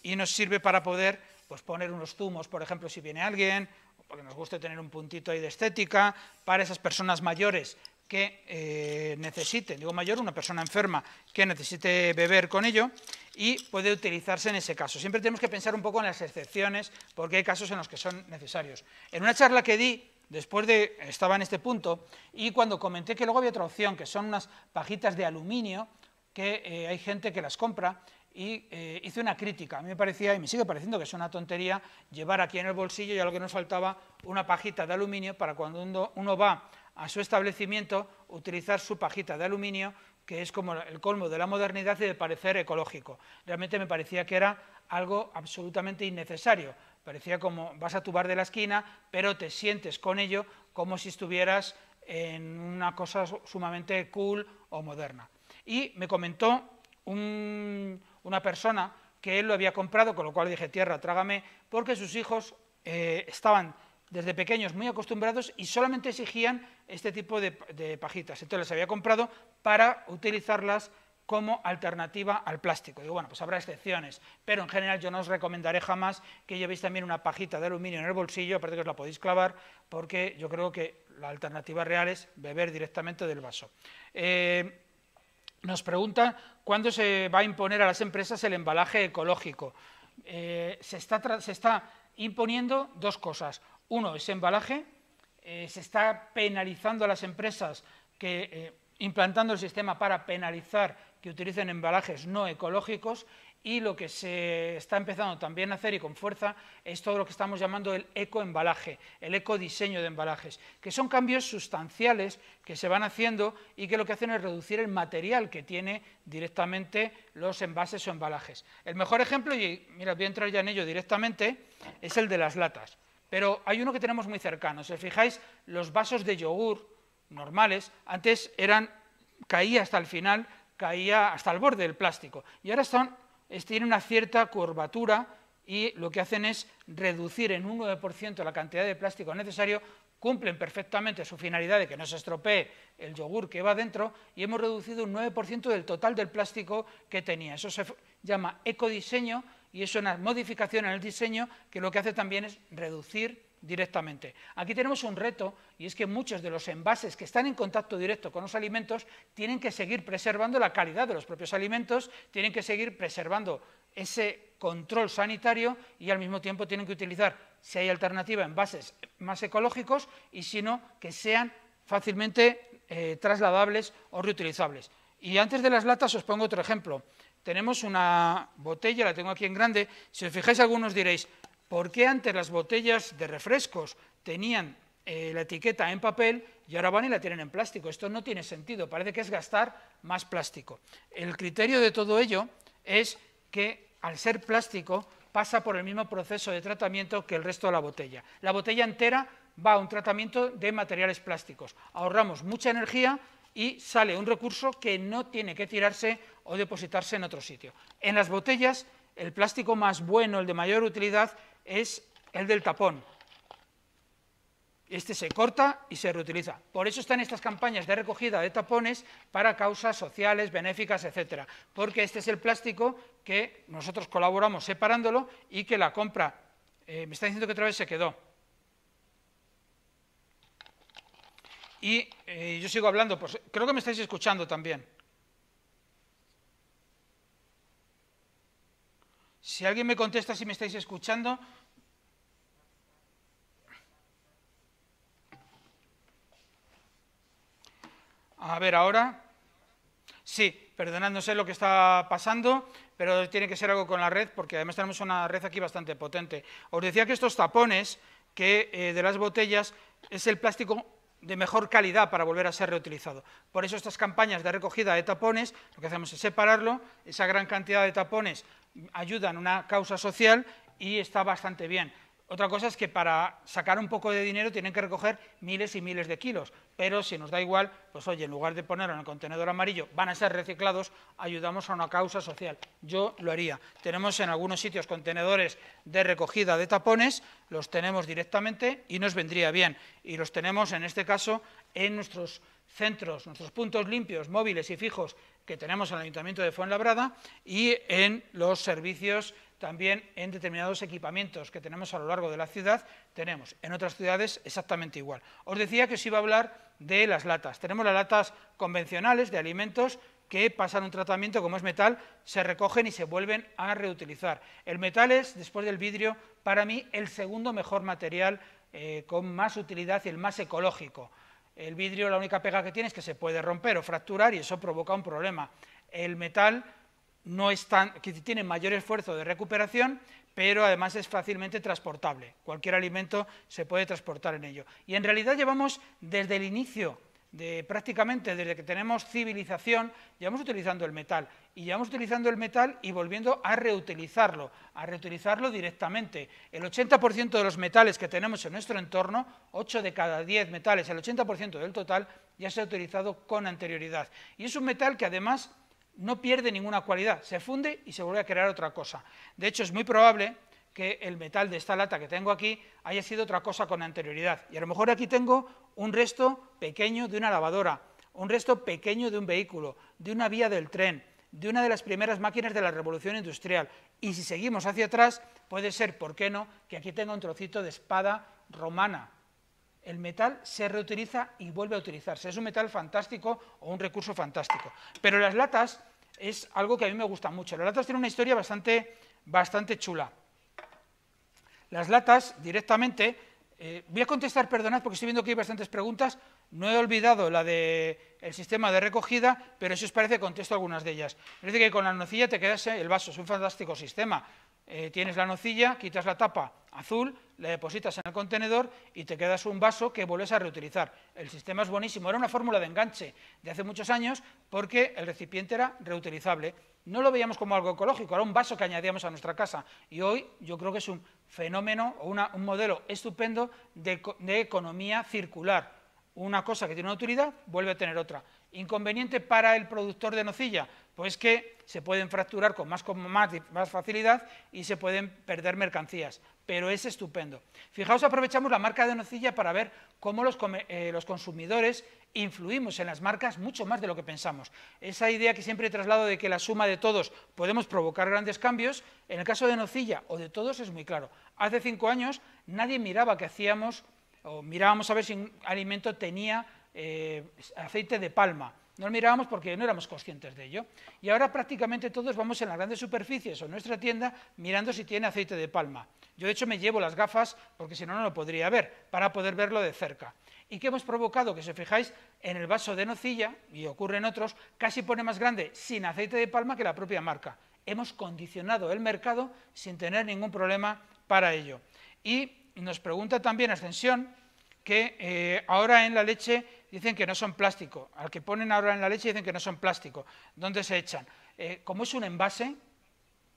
y nos sirve para poder pues, poner unos zumos, por ejemplo, si viene alguien, porque nos guste tener un puntito ahí de estética, para esas personas mayores que eh, necesite, digo mayor, una persona enferma que necesite beber con ello y puede utilizarse en ese caso. Siempre tenemos que pensar un poco en las excepciones porque hay casos en los que son necesarios. En una charla que di, después de, estaba en este punto, y cuando comenté que luego había otra opción, que son unas pajitas de aluminio, que eh, hay gente que las compra, y eh, hice una crítica. A mí me parecía, y me sigue pareciendo que es una tontería, llevar aquí en el bolsillo, ya lo que nos faltaba, una pajita de aluminio para cuando uno, uno va a su establecimiento utilizar su pajita de aluminio, que es como el colmo de la modernidad y de parecer ecológico. Realmente me parecía que era algo absolutamente innecesario. Parecía como vas a tu bar de la esquina, pero te sientes con ello como si estuvieras en una cosa sumamente cool o moderna. Y me comentó una persona que él lo había comprado, con lo cual dije, tierra, trágame, porque sus hijos eh, estaban desde pequeños muy acostumbrados y solamente exigían este tipo de, pajitas. Entonces las había comprado para utilizarlas como alternativa al plástico. Digo, bueno, pues habrá excepciones, pero en general yo no os recomendaré jamás que llevéis también una pajita de aluminio en el bolsillo, aparte que os la podéis clavar, porque yo creo que la alternativa real es beber directamente del vaso. Eh, nos pregunta cuándo se va a imponer a las empresas el embalaje ecológico. Eh, se, está se está imponiendo dos cosas. Uno, ese embalaje eh, se está penalizando a las empresas que, eh, implantando el sistema para penalizar que utilicen embalajes no ecológicos y lo que se está empezando también a hacer y con fuerza es todo lo que estamos llamando el ecoembalaje, el ecodiseño de embalajes, que son cambios sustanciales que se van haciendo y que lo que hacen es reducir el material que tiene directamente los envases o embalajes. El mejor ejemplo, y mira, voy a entrar ya en ello directamente, es el de las latas pero hay uno que tenemos muy cercano. Si os fijáis, los vasos de yogur normales antes eran, caía hasta el final, caía hasta el borde del plástico, y ahora son, tienen una cierta curvatura y lo que hacen es reducir en un 9% la cantidad de plástico necesario, cumplen perfectamente su finalidad de que no se estropee el yogur que va dentro y hemos reducido un 9% del total del plástico que tenía. Eso se llama ecodiseño y es una modificación en el diseño que lo que hace también es reducir directamente. Aquí tenemos un reto y es que muchos de los envases que están en contacto directo con los alimentos tienen que seguir preservando la calidad de los propios alimentos, tienen que seguir preservando ese control sanitario y al mismo tiempo tienen que utilizar, si hay alternativa, envases más ecológicos y si no, que sean fácilmente eh, trasladables o reutilizables. Y antes de las latas os pongo otro ejemplo tenemos una botella, la tengo aquí en grande, si os fijáis algunos diréis, ¿por qué antes las botellas de refrescos tenían eh, la etiqueta en papel y ahora van y la tienen en plástico? Esto no tiene sentido, parece que es gastar más plástico. El criterio de todo ello es que al ser plástico pasa por el mismo proceso de tratamiento que el resto de la botella. La botella entera va a un tratamiento de materiales plásticos. Ahorramos mucha energía, y sale un recurso que no tiene que tirarse o depositarse en otro sitio. En las botellas, el plástico más bueno, el de mayor utilidad, es el del tapón. Este se corta y se reutiliza. Por eso están estas campañas de recogida de tapones para causas sociales, benéficas, etcétera. Porque este es el plástico que nosotros colaboramos separándolo y que la compra... Eh, me está diciendo que otra vez se quedó. Y eh, yo sigo hablando, pues, creo que me estáis escuchando también. Si alguien me contesta si me estáis escuchando, A ver, ahora. Sí, perdonad, no sé lo que está pasando, pero tiene que ser algo con la red, porque además tenemos una red aquí bastante potente. Os decía que estos tapones que, eh, de las botellas es el plástico de mejor calidad para volver a ser reutilizado. Por eso estas campañas de recogida de tapones, lo que hacemos es separarlo, esa gran cantidad de tapones ayudan a una causa social y está bastante bien. Otra cosa es que para sacar un poco de dinero tienen que recoger miles y miles de kilos, pero si nos da igual, pues oye, en lugar de ponerlo en el contenedor amarillo, van a ser reciclados, ayudamos a una causa social. Yo lo haría. Tenemos en algunos sitios contenedores de recogida de tapones, los tenemos directamente y nos vendría bien. Y los tenemos, en este caso, en nuestros centros, nuestros puntos limpios, móviles y fijos que tenemos en el Ayuntamiento de Fuenlabrada y en los servicios también en determinados equipamientos que tenemos a lo largo de la ciudad, tenemos en otras ciudades exactamente igual. Os decía que os iba a hablar de las latas. Tenemos las latas convencionales de alimentos que pasan un tratamiento como es metal, se recogen y se vuelven a reutilizar. El metal es, después del vidrio, para mí el segundo mejor material eh, con más utilidad y el más ecológico. El vidrio la única pega que tiene es que se puede romper o fracturar y eso provoca un problema. El metal no que tiene mayor esfuerzo de recuperación, pero además es fácilmente transportable. Cualquier alimento se puede transportar en ello. Y en realidad llevamos desde el inicio, de, prácticamente desde que tenemos civilización, llevamos utilizando el metal. Y llevamos utilizando el metal y volviendo a reutilizarlo, a reutilizarlo directamente. El 80% de los metales que tenemos en nuestro entorno, 8 de cada 10 metales, el 80% del total, ya se ha utilizado con anterioridad. Y es un metal que además no pierde ninguna cualidad, se funde y se vuelve a crear otra cosa. De hecho, es muy probable que el metal de esta lata que tengo aquí haya sido otra cosa con anterioridad. Y a lo mejor aquí tengo un resto pequeño de una lavadora, un resto pequeño de un vehículo, de una vía del tren, de una de las primeras máquinas de la revolución industrial. Y si seguimos hacia atrás, puede ser, ¿por qué no?, que aquí tenga un trocito de espada romana. El metal se reutiliza y vuelve a utilizarse. Es un metal fantástico o un recurso fantástico. Pero las latas es algo que a mí me gusta mucho. Las latas tienen una historia bastante, bastante chula. Las latas directamente, eh, voy a contestar, perdonad, porque estoy viendo que hay bastantes preguntas, no he olvidado la del el sistema de recogida, pero si os parece contesto algunas de ellas. Parece que con la nocilla te quedas el vaso, es un fantástico sistema. Eh, tienes la nocilla, quitas la tapa azul, la depositas en el contenedor y te quedas un vaso que vuelves a reutilizar. El sistema es buenísimo, era una fórmula de enganche de hace muchos años porque el recipiente era reutilizable. No lo veíamos como algo ecológico, era un vaso que añadíamos a nuestra casa y hoy yo creo que es un fenómeno o un modelo estupendo de, de economía circular. Una cosa que tiene una utilidad vuelve a tener otra. Inconveniente para el productor de nocilla, pues que se pueden fracturar con más, facilidad y se pueden perder mercancías, pero es estupendo. Fijaos, aprovechamos la marca de nocilla para ver cómo eh, los, consumidores influimos en las marcas mucho más de lo que pensamos. Esa idea que siempre he trasladado de que la suma de todos podemos provocar grandes cambios, en el caso de Nocilla o de todos es muy claro. Hace cinco años nadie miraba que hacíamos o mirábamos a ver si un alimento tenía eh, aceite de palma. No lo mirábamos porque no éramos conscientes de ello. Y ahora prácticamente todos vamos en las grandes superficies o en nuestra tienda mirando si tiene aceite de palma. Yo de hecho me llevo las gafas porque si no, no lo podría ver, para poder verlo de cerca. ¿Y qué hemos provocado? Que si os fijáis, en el vaso de nocilla, y ocurre en otros, casi pone más grande sin aceite de palma que la propia marca. Hemos condicionado el mercado sin tener ningún problema para ello. Y nos pregunta también Ascensión que eh, ahora en la leche dicen que no son plástico. Al que ponen ahora en la leche dicen que no son plástico. ¿Dónde se echan? Eh, como es un envase,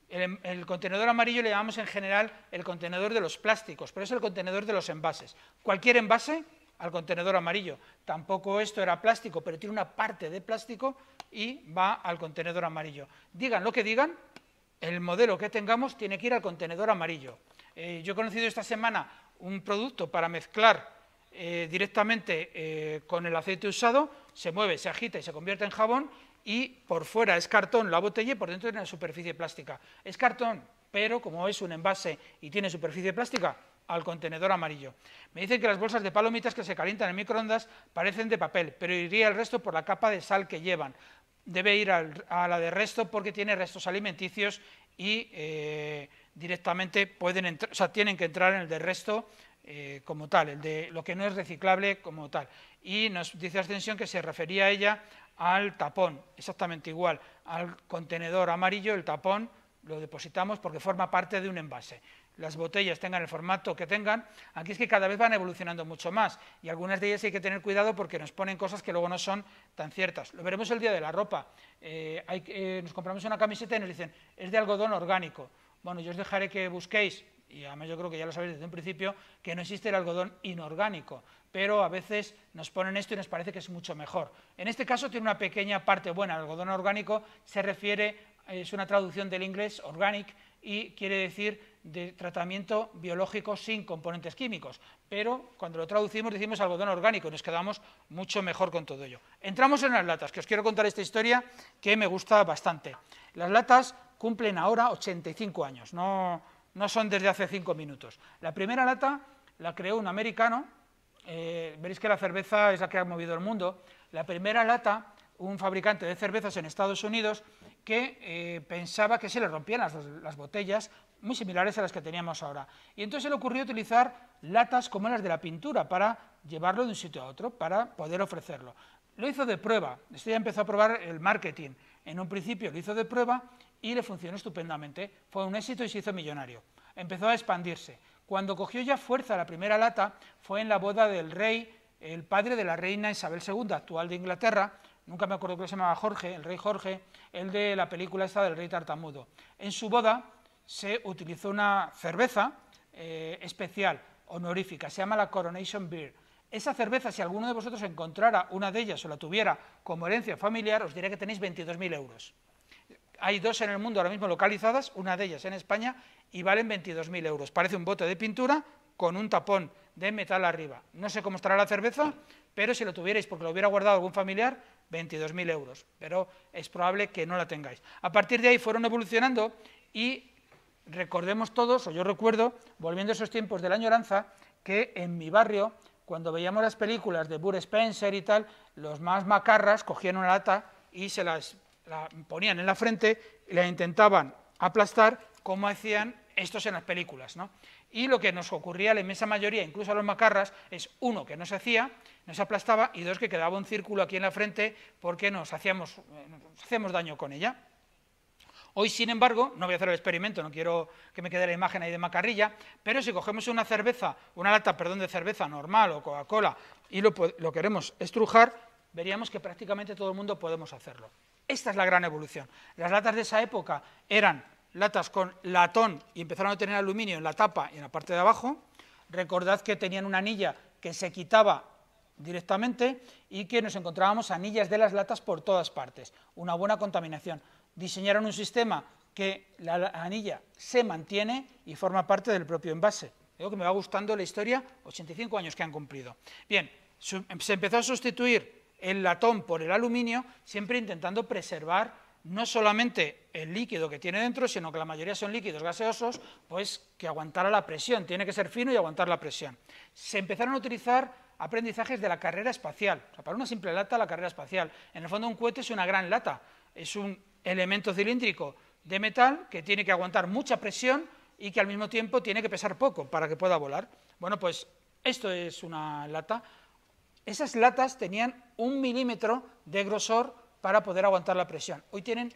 el, contenedor amarillo le llamamos en general el contenedor de los plásticos, pero es el contenedor de los envases. Cualquier envase al contenedor amarillo. Tampoco esto era plástico, pero tiene una parte de plástico y va al contenedor amarillo. Digan lo que digan, el modelo que tengamos tiene que ir al contenedor amarillo. Eh, yo he conocido esta semana un producto para mezclar eh, directamente eh, con el aceite usado, se mueve, se agita y se convierte en jabón y por fuera es cartón la botella y por dentro tiene una superficie plástica. Es cartón, pero como es un envase y tiene superficie plástica, al contenedor amarillo. Me dicen que las bolsas de palomitas que se calientan en microondas parecen de papel, pero iría el resto por la capa de sal que llevan. Debe ir a la de resto porque tiene restos alimenticios y eh, directamente pueden o sea, tienen que entrar en el de resto eh, como tal, el de lo que no es reciclable como tal. Y nos dice Ascensión que se refería a ella al tapón, exactamente igual, al contenedor amarillo, el tapón lo depositamos porque forma parte de un envase. Las botellas tengan el formato que tengan, aquí es que cada vez van evolucionando mucho más y algunas de ellas hay que tener cuidado porque nos ponen cosas que luego no son tan ciertas. Lo veremos el día de la ropa. Eh, hay, eh, nos compramos una camiseta y nos dicen, es de algodón orgánico. Bueno, yo os dejaré que busquéis y además yo creo que ya lo sabéis desde un principio, que no existe el algodón inorgánico, pero a veces nos ponen esto y nos parece que es mucho mejor. En este caso tiene una pequeña parte buena, algodón orgánico se refiere, es una traducción del inglés organic y quiere decir de tratamiento biológico sin componentes químicos, pero cuando lo traducimos decimos algodón orgánico nos quedamos mucho mejor con todo ello. Entramos en las latas, que os quiero contar esta historia que me gusta bastante. Las latas cumplen ahora 85 años, no no son desde hace cinco minutos. La primera lata la creó un americano, eh, veréis que la cerveza es la que ha movido el mundo, la primera lata, un fabricante de cervezas en Estados Unidos que eh, pensaba que se le rompían las, las botellas muy similares a las que teníamos ahora. Y entonces se le ocurrió utilizar latas como las de la pintura para llevarlo de un sitio a otro, para poder ofrecerlo. Lo hizo de prueba, esto ya empezó a probar el marketing. En un principio lo hizo de prueba y le funcionó estupendamente. Fue un éxito y se hizo millonario. Empezó a expandirse. Cuando cogió ya fuerza la primera lata fue en la boda del rey, el padre de la reina Isabel II, actual de Inglaterra, nunca me acuerdo que se llamaba Jorge, el rey Jorge, el de la película esta del rey tartamudo. En su boda se utilizó una cerveza eh, especial, honorífica, se llama la Coronation Beer. Esa cerveza, si alguno de vosotros encontrara una de ellas o la tuviera como herencia familiar, os diré que tenéis 22.000 euros hay dos en el mundo ahora mismo localizadas, una de ellas en España, y valen 22.000 euros. Parece un bote de pintura con un tapón de metal arriba. No sé cómo estará la cerveza, pero si lo tuvierais porque lo hubiera guardado algún familiar, 22.000 euros, pero es probable que no la tengáis. A partir de ahí fueron evolucionando y recordemos todos, o yo recuerdo, volviendo a esos tiempos de la añoranza, que en mi barrio, cuando veíamos las películas de Burr Spencer y tal, los más macarras cogían una lata y se las la ponían en la frente, y la intentaban aplastar, como hacían estos en las películas. Y lo que nos ocurría a la inmensa mayoría, incluso a los macarras, es uno, que no se hacía, no se aplastaba, y dos, que quedaba un círculo aquí en la frente porque nos hacíamos, daño con ella. Hoy, sin embargo, no voy a hacer el experimento, no quiero que me quede la imagen ahí de macarrilla, pero si cogemos una cerveza, una lata, perdón, de cerveza normal o Coca-Cola y lo, lo queremos estrujar, veríamos que prácticamente todo el mundo podemos hacerlo. Esta es la gran evolución. Las latas de esa época eran latas con latón y empezaron a tener aluminio en la tapa y en la parte de abajo. Recordad que tenían una anilla que se quitaba directamente y que nos encontrábamos anillas de las latas por todas partes. Una buena contaminación. Diseñaron un sistema que la anilla se mantiene y forma parte del propio envase. Creo que me va gustando la historia, 85 años que han cumplido. Bien, se empezó a sustituir el latón por el aluminio, siempre intentando preservar no solamente el líquido que tiene dentro, sino que la mayoría son líquidos gaseosos, pues que aguantara la presión, tiene que ser fino y aguantar la presión. Se empezaron a utilizar aprendizajes de la carrera espacial, para una simple lata la carrera espacial. En el fondo un cohete es una gran lata, es un elemento cilíndrico de metal que tiene que aguantar mucha presión y que al mismo tiempo tiene que pesar poco para que pueda volar. Bueno, pues esto es una lata, esas latas tenían un milímetro de grosor para poder aguantar la presión. Hoy tienen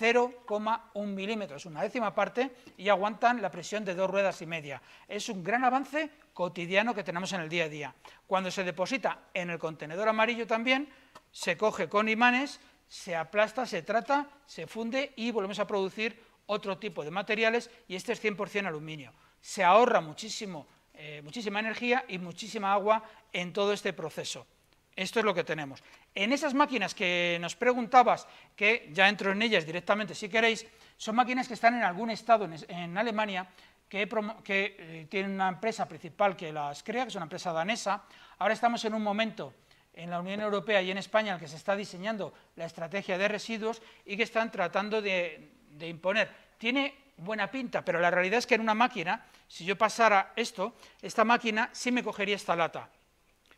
0,1 milímetros, una décima parte, y aguantan la presión de dos ruedas y media. Es un gran avance cotidiano que tenemos en el día a día. Cuando se deposita en el contenedor amarillo también, se coge con imanes, se aplasta, se trata, se funde y volvemos a producir otro tipo de materiales y este es 100% aluminio. Se ahorra muchísimo eh, muchísima energía y muchísima agua en todo este proceso. Esto es lo que tenemos. En esas máquinas que nos preguntabas, que ya entro en ellas directamente si queréis, son máquinas que están en algún estado en, Alemania, que, que eh, tiene una empresa principal que las crea, que es una empresa danesa. Ahora estamos en un momento en la Unión Europea y en España en el que se está diseñando la estrategia de residuos y que están tratando de, de imponer. Tiene buena pinta, pero la realidad es que en una máquina, si yo pasara esto, esta máquina sí me cogería esta lata,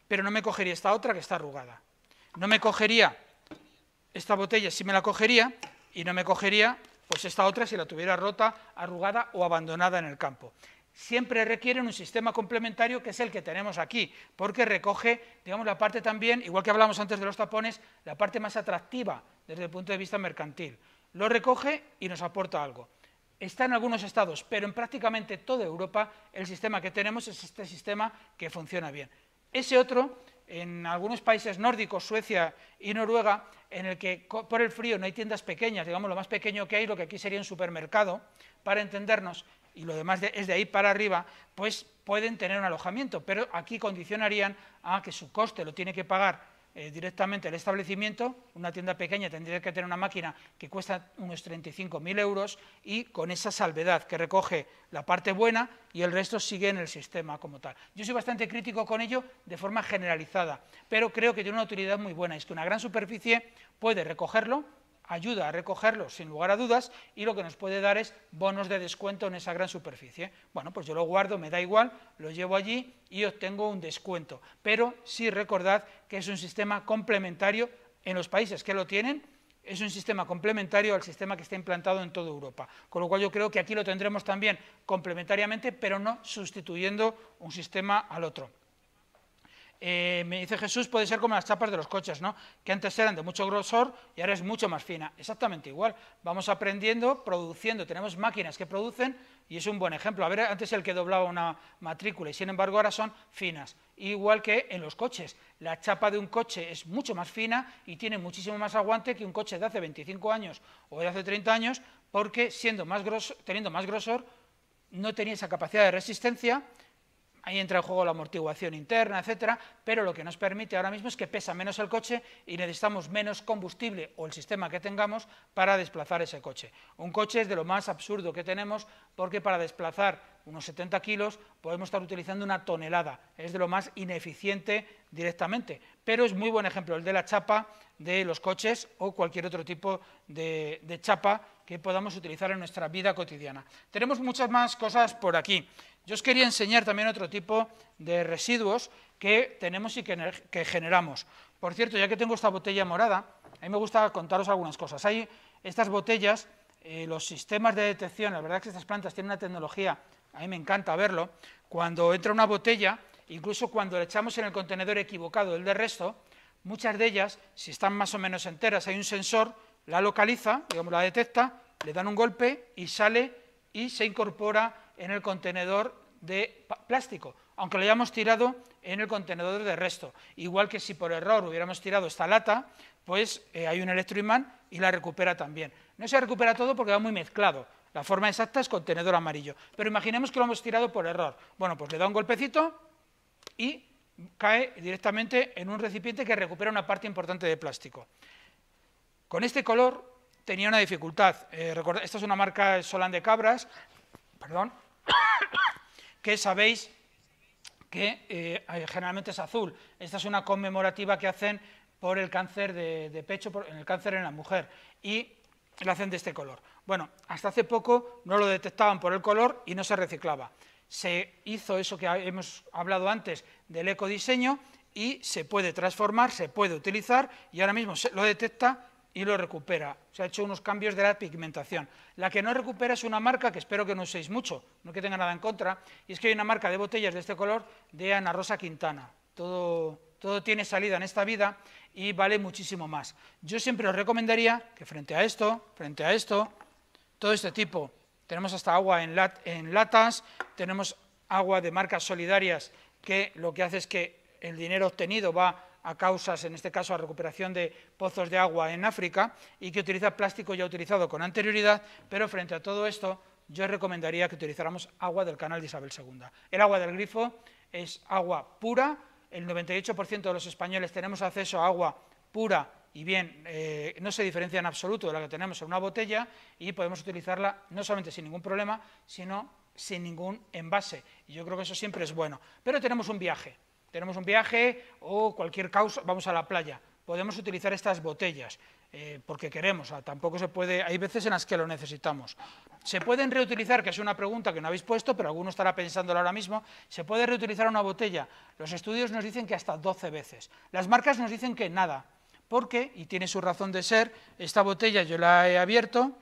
pero no me cogería esta otra que está arrugada. No me cogería esta botella, si me la cogería, y no me cogería pues esta otra si la tuviera rota, arrugada o abandonada en el campo. Siempre requieren un sistema complementario que es el que tenemos aquí, porque recoge, digamos, la parte también, igual que hablamos antes de los tapones, la parte más atractiva desde el punto de vista mercantil. Lo recoge y nos aporta algo. Está en algunos estados, pero en prácticamente toda Europa el sistema que tenemos es este sistema que funciona bien. Ese otro, en algunos países nórdicos, Suecia y Noruega, en el que por el frío no hay tiendas pequeñas, digamos lo más pequeño que hay, lo que aquí sería un supermercado, para entendernos, y lo demás es de ahí para arriba, pues pueden tener un alojamiento, pero aquí condicionarían a que su coste lo tiene que pagar eh, directamente el establecimiento. Una tienda pequeña tendría que tener una máquina que cuesta unos 35.000 euros y con esa salvedad que recoge la parte buena y el resto sigue en el sistema como tal. Yo soy bastante crítico con ello de forma generalizada, pero creo que tiene una utilidad muy buena. Es que una gran superficie puede recogerlo ayuda a recogerlo, sin lugar a dudas y lo que nos puede dar es bonos de descuento en esa gran superficie. Bueno, pues yo lo guardo, me da igual, lo llevo allí y obtengo un descuento. Pero sí recordad que es un sistema complementario en los países que lo tienen, es un sistema complementario al sistema que está implantado en toda Europa. Con lo cual yo creo que aquí lo tendremos también complementariamente, pero no sustituyendo un sistema al otro. Eh, me dice Jesús, puede ser como las chapas de los coches, ¿no? Que antes eran de mucho grosor y ahora es mucho más fina. Exactamente igual. Vamos aprendiendo, produciendo. Tenemos máquinas que producen y es un buen ejemplo. A ver, antes el que doblaba una matrícula y sin embargo ahora son finas. Igual que en los coches. La chapa de un coche es mucho más fina y tiene muchísimo más aguante que un coche de hace 25 años o de hace 30 años porque siendo más teniendo más grosor no tenía esa capacidad de resistencia Ahí entra en juego la amortiguación interna, etcétera, pero lo que nos permite ahora mismo es que pesa menos el coche y necesitamos menos combustible o el sistema que tengamos para desplazar ese coche. Un coche es de lo más absurdo que tenemos porque para desplazar unos 70 kilos podemos estar utilizando una tonelada. Es de lo más ineficiente directamente, pero es muy buen ejemplo el de la chapa de los coches o cualquier otro tipo de, de chapa que podamos utilizar en nuestra vida cotidiana. Tenemos muchas más cosas por aquí. Yo os quería enseñar también otro tipo de residuos que tenemos y que, generamos. Por cierto, ya que tengo esta botella morada, a mí me gusta contaros algunas cosas. Hay estas botellas, eh, los sistemas de detección, la verdad es que estas plantas tienen una tecnología, a mí me encanta verlo, cuando entra una botella, incluso cuando la echamos en el contenedor equivocado, el de resto, muchas de ellas, si están más o menos enteras, hay un sensor, la localiza, digamos, la detecta, le dan un golpe y sale y se incorpora en el contenedor de plástico, aunque lo hayamos tirado en el contenedor de resto. Igual que si por error hubiéramos tirado esta lata, pues eh, hay un electroimán y la recupera también. No se recupera todo porque va muy mezclado. La forma exacta es contenedor amarillo. Pero imaginemos que lo hemos tirado por error. Bueno, pues le da un golpecito y cae directamente en un recipiente que recupera una parte importante de plástico. Con este color tenía una dificultad. Eh, esta es una marca Solan de Cabras, perdón, que sabéis que eh, eh, generalmente es azul. Esta es una conmemorativa que hacen por el cáncer de, pecho, por, en el cáncer en la mujer, y la hacen de este color. Bueno, hasta hace poco no lo detectaban por el color y no se reciclaba. Se hizo eso que hemos hablado antes del ecodiseño y se puede transformar, se puede utilizar y ahora mismo se lo detecta y lo recupera. Se ha hecho unos cambios de la pigmentación. La que no recupera es una marca que espero que no uséis mucho, no que tenga nada en contra, y es que hay una marca de botellas de este color de Ana Rosa Quintana. Todo, todo tiene salida en esta vida y vale muchísimo más. Yo siempre os recomendaría que frente a esto, frente a esto, todo este tipo, tenemos hasta agua en, lat en latas, tenemos agua de marcas solidarias que lo que hace es que el dinero obtenido va a causas, en este caso a recuperación de pozos de agua en África y que utiliza plástico ya utilizado con anterioridad, pero frente a todo esto yo recomendaría que utilizáramos agua del canal de Isabel II. El agua del grifo es agua pura, el 98% de los españoles tenemos acceso a agua pura y bien, eh, no se diferencia en absoluto de la que tenemos en una botella y podemos utilizarla no solamente sin ningún problema, sino sin ningún envase. Y yo creo que eso siempre es bueno. Pero tenemos un viaje, tenemos un viaje o cualquier causa, vamos a la playa, podemos utilizar estas botellas eh, porque queremos, tampoco se puede, hay veces en las que lo necesitamos. ¿Se pueden reutilizar? Que es una pregunta que no habéis puesto, pero alguno estará pensándolo ahora mismo. ¿Se puede reutilizar una botella? Los estudios nos dicen que hasta 12 veces. Las marcas nos dicen que nada, porque, y tiene su razón de ser, esta botella yo la he abierto,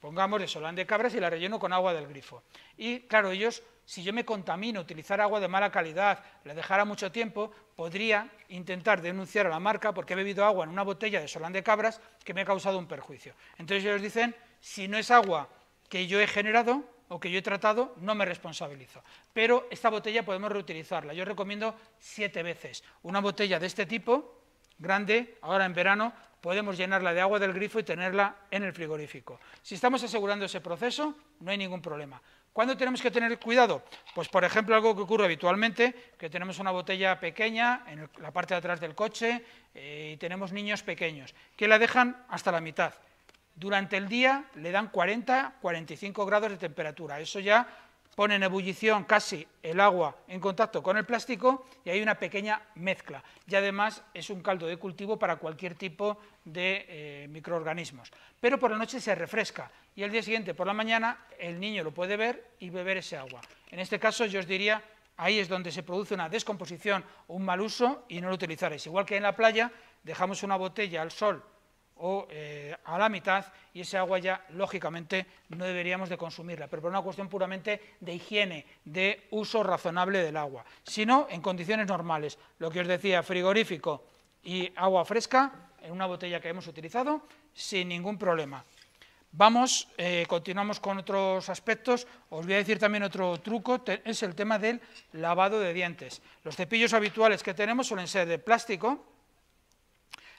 pongamos de solán de cabras y la relleno con agua del grifo. Y claro, ellos si yo me contamino, utilizar agua de mala calidad, la dejara mucho tiempo, podría intentar denunciar a la marca porque he bebido agua en una botella de solán de cabras que me ha causado un perjuicio. Entonces ellos dicen, si no es agua que yo he generado o que yo he tratado, no me responsabilizo. Pero esta botella podemos reutilizarla. Yo recomiendo siete veces. Una botella de este tipo, grande, ahora en verano, podemos llenarla de agua del grifo y tenerla en el frigorífico. Si estamos asegurando ese proceso, no hay ningún problema. ¿Cuándo tenemos que tener cuidado? Pues, por ejemplo, algo que ocurre habitualmente, que tenemos una botella pequeña en la parte de atrás del coche eh, y tenemos niños pequeños, que la dejan hasta la mitad. Durante el día le dan 40, 45 grados de temperatura. Eso ya pone en ebullición casi el agua en contacto con el plástico y hay una pequeña mezcla. Y además es un caldo de cultivo para cualquier tipo de eh, microorganismos. Pero por la noche se refresca y el día siguiente por la mañana el niño lo puede ver y beber ese agua. En este caso yo os diría, ahí es donde se produce una descomposición o un mal uso y no lo utilizaréis. Igual que en la playa, dejamos una botella al sol o eh, a la mitad y ese agua ya, lógicamente, no deberíamos de consumirla, pero por una cuestión puramente de higiene, de uso razonable del agua. sino en condiciones normales, lo que os decía, frigorífico y agua fresca, en una botella que hemos utilizado, sin ningún problema. Vamos, eh, continuamos con otros aspectos. Os voy a decir también otro truco, es el tema del lavado de dientes. Los cepillos habituales que tenemos suelen ser de plástico,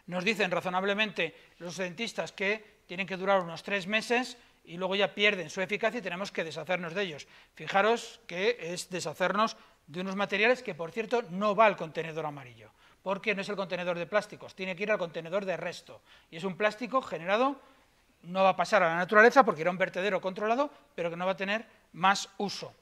nos dicen razonablemente los dentistas que tienen que durar unos tres meses y luego ya pierden su eficacia y tenemos que deshacernos de ellos. Fijaros que es deshacernos de unos materiales que, por cierto, no va al contenedor amarillo, porque no es el contenedor de plásticos, tiene que ir al contenedor de resto. Y es un plástico generado, no va a pasar a la naturaleza porque era un vertedero controlado, pero que no va a tener más uso.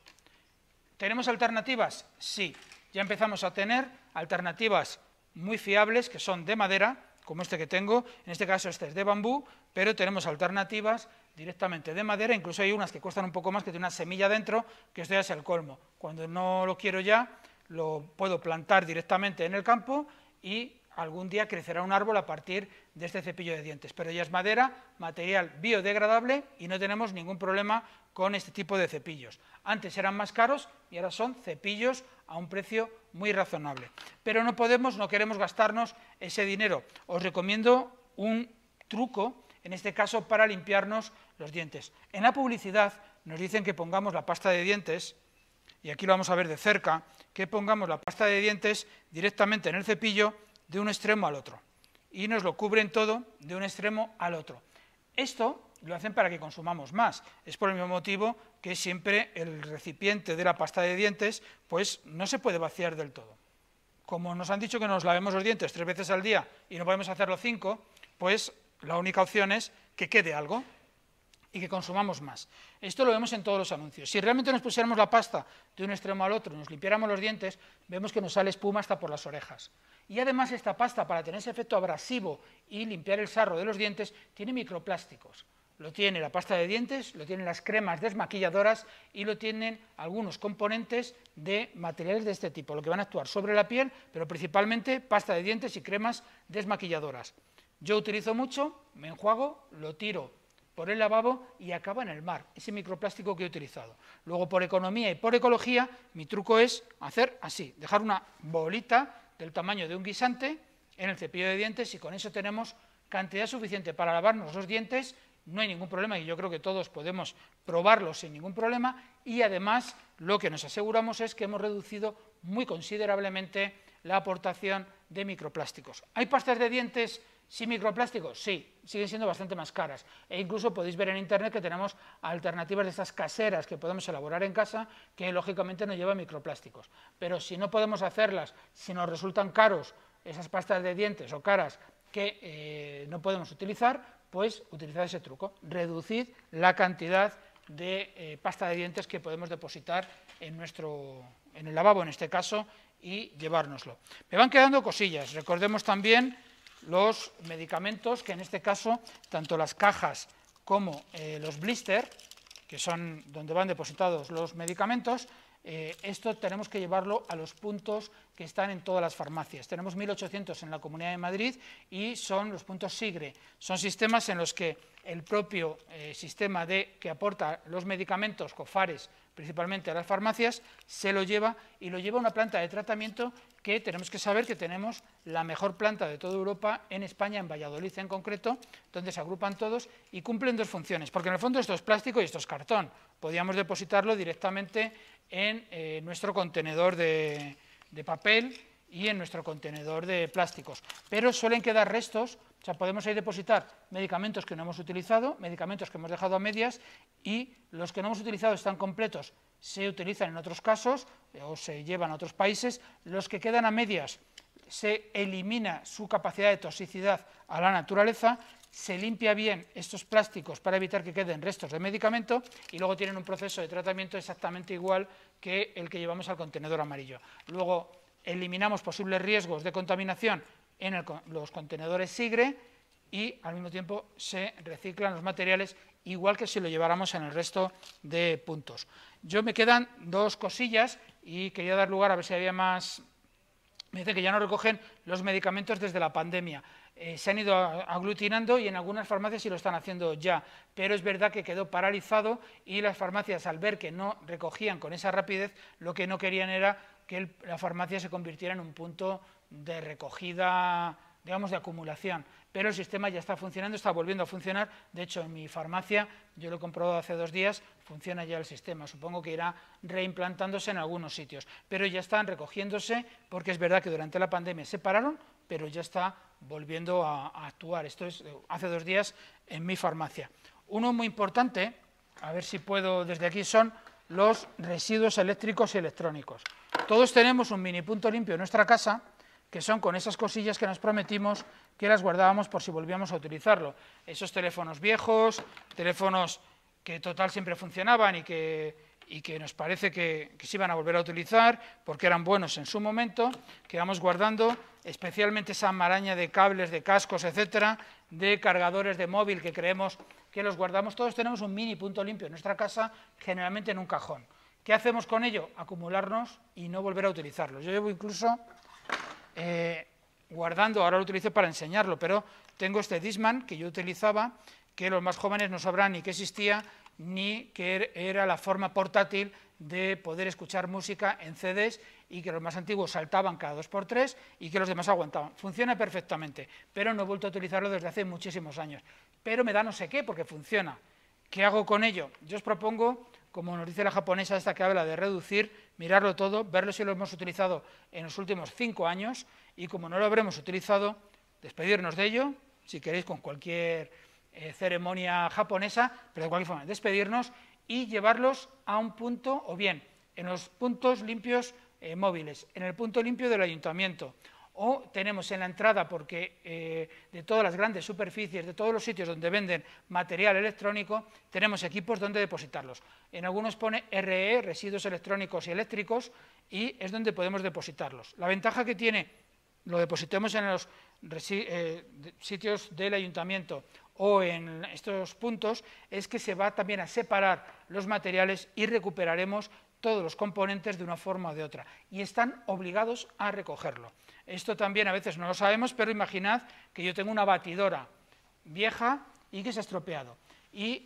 ¿Tenemos alternativas? Sí, ya empezamos a tener alternativas muy fiables que son de madera, como este que tengo, en este caso este es de bambú, pero tenemos alternativas directamente de madera, incluso hay unas que cuestan un poco más, que tiene una semilla dentro, que esto ya es el colmo. Cuando no lo quiero ya, lo puedo plantar directamente en el campo y algún día crecerá un árbol a partir de este cepillo de dientes, pero ya es madera, material biodegradable y no tenemos ningún problema con este tipo de cepillos. Antes eran más caros y ahora son cepillos a un precio muy razonable. Pero no podemos, no queremos gastarnos ese dinero. Os recomiendo un truco, en este caso para limpiarnos los dientes. En la publicidad nos dicen que pongamos la pasta de dientes, y aquí lo vamos a ver de cerca, que pongamos la pasta de dientes directamente en el cepillo de un extremo al otro. Y nos lo cubren todo de un extremo al otro. Esto lo hacen para que consumamos más. Es por el mismo motivo que siempre el recipiente de la pasta de dientes pues no se puede vaciar del todo. Como nos han dicho que nos lavemos los dientes tres veces al día y no podemos hacerlo cinco, pues la única opción es que quede algo y que consumamos más. Esto lo vemos en todos los anuncios. Si realmente nos pusiéramos la pasta de un extremo al otro, nos limpiáramos los dientes, vemos que nos sale espuma hasta por las orejas. Y además esta pasta, para tener ese efecto abrasivo y limpiar el sarro de los dientes, tiene microplásticos. Lo tiene la pasta de dientes, lo tienen las cremas desmaquilladoras y lo tienen algunos componentes de materiales de este tipo, lo que van a actuar sobre la piel, pero principalmente pasta de dientes y cremas desmaquilladoras. Yo utilizo mucho, me enjuago, lo tiro por el lavabo y acaba en el mar, ese microplástico que he utilizado. Luego, por economía y por ecología, mi truco es hacer así, dejar una bolita del tamaño de un guisante en el cepillo de dientes y con eso tenemos cantidad suficiente para lavarnos los dientes, no hay ningún problema y yo creo que todos podemos probarlo sin ningún problema y además lo que nos aseguramos es que hemos reducido muy considerablemente la aportación de microplásticos. Hay pastas de dientes Sí, microplásticos, sí, siguen siendo bastante más caras. E incluso podéis ver en internet que tenemos alternativas de estas caseras que podemos elaborar en casa que lógicamente no llevan microplásticos. Pero si no podemos hacerlas, si nos resultan caros esas pastas de dientes o caras que eh, no podemos utilizar, pues utilizad ese truco. Reducid la cantidad de eh, pasta de dientes que podemos depositar en, nuestro, en el lavabo, en este caso, y llevárnoslo. Me van quedando cosillas. Recordemos también los medicamentos, que en este caso, tanto las cajas como eh, los blister, que son donde van depositados los medicamentos, eh, esto tenemos que llevarlo a los puntos que están en todas las farmacias. Tenemos 1.800 en la Comunidad de Madrid y son los puntos SIGRE. Son sistemas en los que el propio eh, sistema de, que aporta los medicamentos, COFARES, principalmente a las farmacias, se lo lleva y lo lleva a una planta de tratamiento que tenemos que saber que tenemos la mejor planta de toda Europa, en España, en Valladolid en concreto, donde se agrupan todos y cumplen dos funciones, porque en el fondo esto es plástico y esto es cartón. podríamos depositarlo directamente en eh, nuestro contenedor de, de papel y en nuestro contenedor de plásticos. Pero suelen quedar restos, o sea, podemos ahí depositar medicamentos que no hemos utilizado, medicamentos que hemos dejado a medias y los que no hemos utilizado están completos, se utilizan en otros casos eh, o se llevan a otros países, los que quedan a medias se elimina su capacidad de toxicidad a la naturaleza, se limpia bien estos plásticos para evitar que queden restos de medicamento y luego tienen un proceso de tratamiento exactamente igual que el que llevamos al contenedor amarillo. Luego eliminamos posibles riesgos de contaminación en los contenedores SIGRE y al mismo tiempo se reciclan los materiales igual que si lo lleváramos en el resto de puntos. Yo me quedan dos cosillas y quería dar lugar a ver si había más... Me dice que ya no recogen los medicamentos desde la pandemia. Eh, se han ido aglutinando y en algunas farmacias sí lo están haciendo ya, pero es verdad que quedó paralizado y las farmacias al ver que no recogían con esa rapidez, lo que no querían era que la farmacia se convirtiera en un punto de recogida digamos, de acumulación. Pero el sistema ya está funcionando, está volviendo a funcionar. De hecho, en mi farmacia, yo lo he comprobado hace dos días, funciona ya el sistema. Supongo que irá reimplantándose en algunos sitios. Pero ya están recogiéndose, porque es verdad que durante la pandemia se pararon, pero ya está volviendo a, actuar. Esto es eh, hace dos días en mi farmacia. Uno muy importante, a ver si puedo desde aquí, son los residuos eléctricos y electrónicos. Todos tenemos un mini punto limpio en nuestra casa que son con esas cosillas que nos prometimos que las guardábamos por si volvíamos a utilizarlo. Esos teléfonos viejos, teléfonos que total siempre funcionaban y que, que nos parece que, se iban a volver a utilizar porque eran buenos en su momento, que vamos guardando especialmente esa maraña de cables, de cascos, etcétera, de cargadores de móvil que creemos que los guardamos. Todos tenemos un mini punto limpio en nuestra casa, generalmente en un cajón. ¿Qué hacemos con ello? Acumularnos y no volver a utilizarlo. Yo llevo incluso eh, guardando, ahora lo utilizo para enseñarlo, pero tengo este Disman que yo utilizaba, que los más jóvenes no sabrán ni que existía, ni que er, era la forma portátil de poder escuchar música en CDs y que los más antiguos saltaban cada dos por tres y que los demás aguantaban. Funciona perfectamente, pero no he vuelto a utilizarlo desde hace muchísimos años. Pero me da no sé qué porque funciona. ¿Qué hago con ello? Yo os propongo como nos dice la japonesa esta que habla de reducir, mirarlo todo, verlo si lo hemos utilizado en los últimos cinco años y como no lo habremos utilizado, despedirnos de ello, si queréis con cualquier eh, ceremonia japonesa, pero de cualquier forma, despedirnos y llevarlos a un punto o bien en los puntos limpios eh, móviles, en el punto limpio del ayuntamiento o tenemos en la entrada, porque eh, de todas las grandes superficies, de todos los sitios donde venden material electrónico, tenemos equipos donde depositarlos. En algunos pone RE, residuos electrónicos y eléctricos, y es donde podemos depositarlos. La ventaja que tiene, lo depositemos en los eh, sitios del ayuntamiento o en estos puntos, es que se va también a separar los materiales y recuperaremos todos los componentes de una forma u de otra, y están obligados a recogerlo. Esto también a veces no lo sabemos, pero imaginad que yo tengo una batidora vieja y que se ha estropeado. Y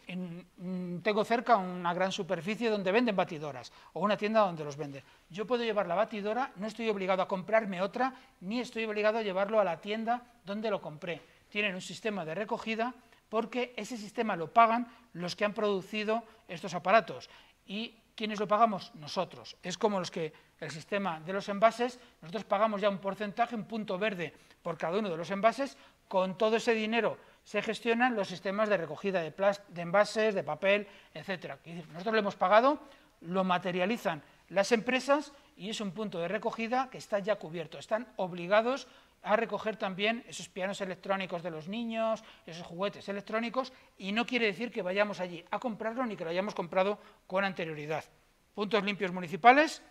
mm, tengo cerca una gran superficie donde venden batidoras o una tienda donde los venden. Yo puedo llevar la batidora, no estoy obligado a comprarme otra, ni estoy obligado a llevarlo a la tienda donde lo compré. Tienen un sistema de recogida porque ese sistema lo pagan los que han producido estos aparatos. Y ¿Quiénes lo pagamos? Nosotros. Es como los que el sistema de los envases, nosotros pagamos ya un porcentaje, un punto verde por cada uno de los envases, con todo ese dinero se gestionan los sistemas de recogida de, de envases, de papel, etc. Nosotros lo hemos pagado, lo materializan las empresas y es un punto de recogida que está ya cubierto. Están obligados a recoger también esos pianos electrónicos de los niños, esos juguetes electrónicos, y no quiere decir que vayamos allí a comprarlo ni que lo hayamos comprado con anterioridad. Puntos limpios municipales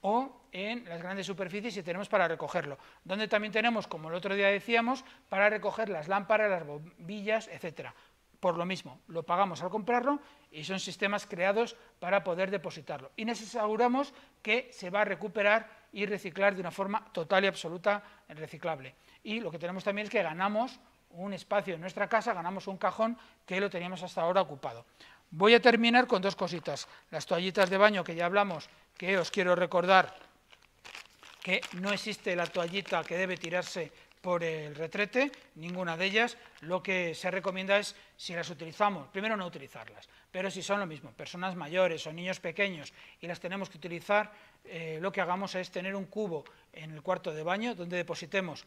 o en las grandes superficies si tenemos para recogerlo, donde también tenemos, como el otro día decíamos, para recoger las lámparas, las bombillas, etcétera. Por lo mismo, lo pagamos al comprarlo y son sistemas creados para poder depositarlo. Y nos aseguramos que se va a recuperar y reciclar de una forma total y absoluta reciclable. Y lo que tenemos también es que ganamos un espacio en nuestra casa, ganamos un cajón que lo teníamos hasta ahora ocupado. Voy a terminar con dos cositas. Las toallitas de baño que ya hablamos, que os quiero recordar que no existe la toallita que debe tirarse por el retrete, ninguna de ellas, lo que se recomienda es, si las utilizamos, primero no utilizarlas, pero si son lo mismo, personas mayores o niños pequeños y las tenemos que utilizar, eh, lo que hagamos es tener un cubo en el cuarto de baño donde depositemos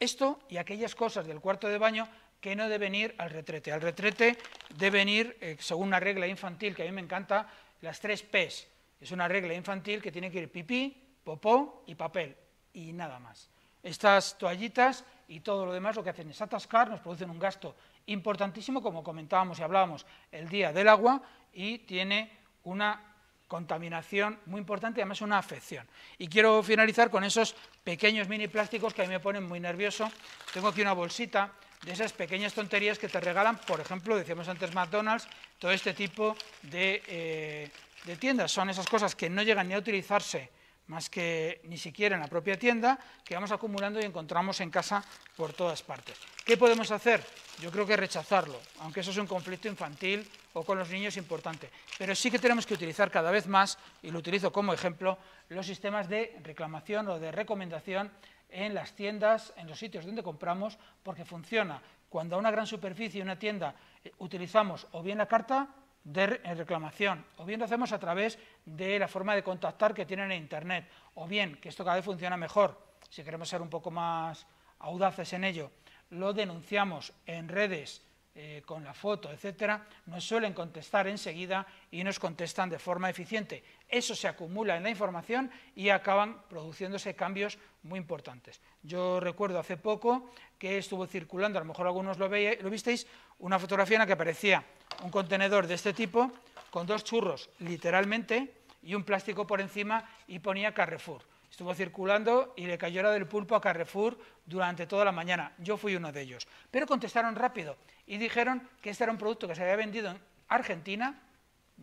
esto y aquellas cosas del cuarto de baño que no deben ir al retrete. Al retrete deben ir, eh, según una regla infantil que a mí me encanta, las tres Ps. Es una regla infantil que tiene que ir pipí, popó y papel, y nada más. Estas toallitas y todo lo demás lo que hacen es atascar, nos producen un gasto importantísimo, como comentábamos y hablábamos el día del agua, y tiene una contaminación muy importante, además una afección. Y quiero finalizar con esos pequeños mini plásticos que a mí me ponen muy nervioso. Tengo aquí una bolsita de esas pequeñas tonterías que te regalan, por ejemplo, decíamos antes McDonald's, todo este tipo de, eh, de tiendas. Son esas cosas que no llegan ni a utilizarse más que ni siquiera en la propia tienda, que vamos acumulando y encontramos en casa por todas partes. ¿Qué podemos hacer? Yo creo que rechazarlo, aunque eso es un conflicto infantil o con los niños importante, pero sí que tenemos que utilizar cada vez más, y lo utilizo como ejemplo, los sistemas de reclamación o de recomendación en las tiendas, en los sitios donde compramos, porque funciona. Cuando a una gran superficie, una tienda, eh, utilizamos o bien la carta de reclamación, o bien lo hacemos a través de la forma de contactar que tienen en Internet, o bien, que esto cada vez funciona mejor, si queremos ser un poco más audaces en ello, lo denunciamos en redes eh, con la foto, etcétera, nos suelen contestar enseguida y nos contestan de forma eficiente. Eso se acumula en la información y acaban produciéndose cambios muy importantes. Yo recuerdo hace poco que estuvo circulando, a lo mejor algunos lo visteis, una fotografía en la que aparecía un contenedor de este tipo con dos churros, literalmente, y un plástico por encima y ponía Carrefour estuvo circulando y le cayó la del pulpo a Carrefour durante toda la mañana. Yo fui uno de ellos. Pero contestaron rápido y dijeron que este era un producto que se había vendido en Argentina,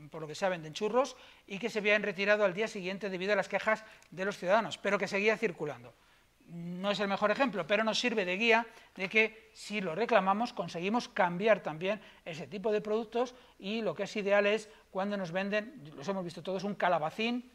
por lo que saben, de churros, y que se habían retirado al día siguiente debido a las quejas de los ciudadanos, pero que seguía circulando. No es el mejor ejemplo, pero nos sirve de guía de que si lo reclamamos conseguimos cambiar también ese tipo de productos y lo que es ideal es cuando nos venden, los hemos visto todos, un calabacín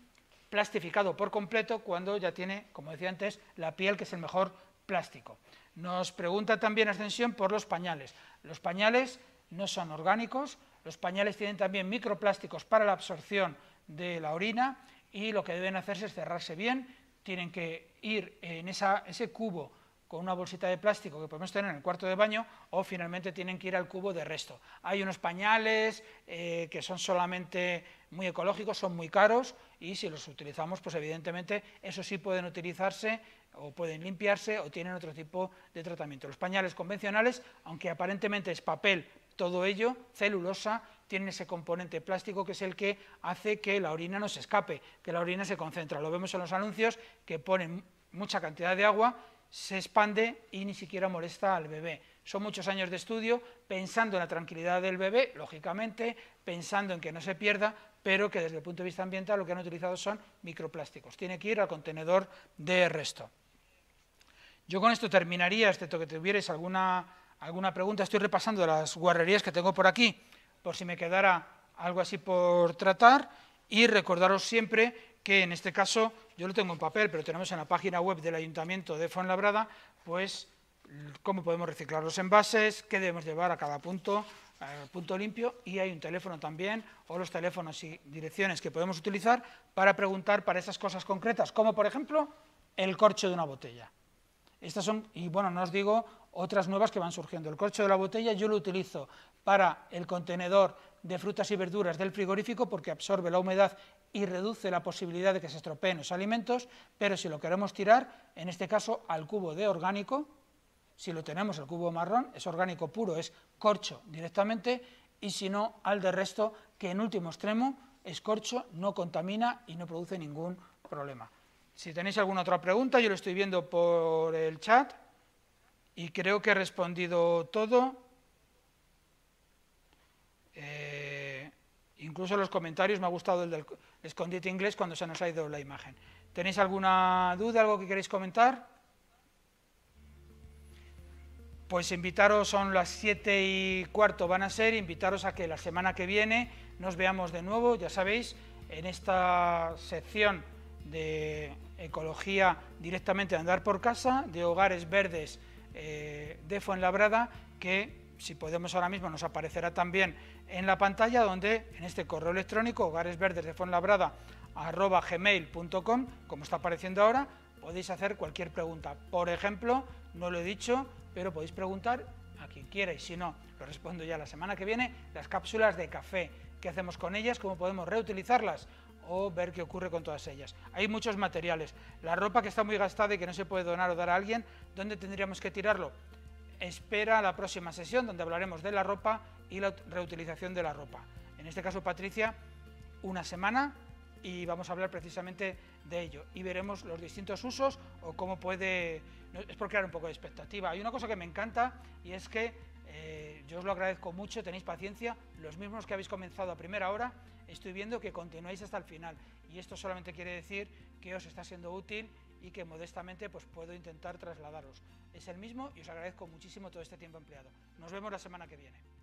plastificado por completo cuando ya tiene, como decía antes, la piel que es el mejor plástico. Nos pregunta también Ascensión por los pañales. Los pañales no son orgánicos, los pañales tienen también microplásticos para la absorción de la orina y lo que deben hacerse es cerrarse bien, tienen que ir en ese cubo con una bolsita de plástico que podemos tener en el cuarto de baño o finalmente tienen que ir al cubo de resto. Hay unos pañales eh, que son solamente muy ecológicos, son muy caros, y si los utilizamos, pues evidentemente eso sí pueden utilizarse o pueden limpiarse o tienen otro tipo de tratamiento. Los pañales convencionales, aunque aparentemente es papel todo ello, celulosa, tienen ese componente plástico que es el que hace que la orina no se escape, que la orina se concentra. Lo vemos en los anuncios que ponen mucha cantidad de agua, se expande y ni siquiera molesta al bebé. Son muchos años de estudio pensando en la tranquilidad del bebé, lógicamente, pensando en que no se pierda, pero que desde el punto de vista ambiental lo que han utilizado son microplásticos. Tiene que ir al contenedor de resto. Yo con esto terminaría, excepto que tuvierais alguna, alguna pregunta. Estoy repasando las guarrerías que tengo por aquí, por si me quedara algo así por tratar. Y recordaros siempre que en este caso, yo lo tengo en papel, pero tenemos en la página web del Ayuntamiento de Fuenlabrada, pues cómo podemos reciclar los envases, qué debemos llevar a cada punto, punto limpio y hay un teléfono también o los teléfonos y direcciones que podemos utilizar para preguntar para esas cosas concretas, como por ejemplo el corcho de una botella. Estas son, y bueno, no os digo otras nuevas que van surgiendo. El corcho de la botella yo lo utilizo para el contenedor de frutas y verduras del frigorífico porque absorbe la humedad y reduce la posibilidad de que se estropeen los alimentos, pero si lo queremos tirar, en este caso al cubo de orgánico, si lo tenemos el cubo marrón, es orgánico puro, es corcho directamente, y si no, al de resto, que en último extremo es corcho, no contamina y no produce ningún problema. Si tenéis alguna otra pregunta, yo lo estoy viendo por el chat y creo que he respondido todo. Eh, incluso los comentarios, me ha gustado el del escondite inglés cuando se nos ha ido la imagen. ¿Tenéis alguna duda, algo que queréis comentar? pues invitaros, son las 7 y cuarto van a ser, invitaros a que la semana que viene nos veamos de nuevo, ya sabéis, en esta sección de ecología directamente de andar por casa, de hogares verdes eh, de Fuenlabrada, que si podemos ahora mismo nos aparecerá también en la pantalla, donde en este correo electrónico, hogares verdes de gmail.com, como está apareciendo ahora, podéis hacer cualquier pregunta. Por ejemplo, no lo he dicho, pero podéis preguntar a quien quiera y si no, lo respondo ya la semana que viene, las cápsulas de café, qué hacemos con ellas, cómo podemos reutilizarlas o ver qué ocurre con todas ellas. Hay muchos materiales. La ropa que está muy gastada y que no se puede donar o dar a alguien, ¿dónde tendríamos que tirarlo? Espera la próxima sesión donde hablaremos de la ropa y la reutilización de la ropa. En este caso, Patricia, una semana y vamos a hablar precisamente de ello y veremos los distintos usos o cómo puede... Es por crear un poco de expectativa. Hay una cosa que me encanta y es que eh, yo os lo agradezco mucho, tenéis paciencia, los mismos que habéis comenzado a primera hora, estoy viendo que continuáis hasta el final y esto solamente quiere decir que os está siendo útil y que modestamente pues, puedo intentar trasladaros. Es el mismo y os agradezco muchísimo todo este tiempo empleado. Nos vemos la semana que viene.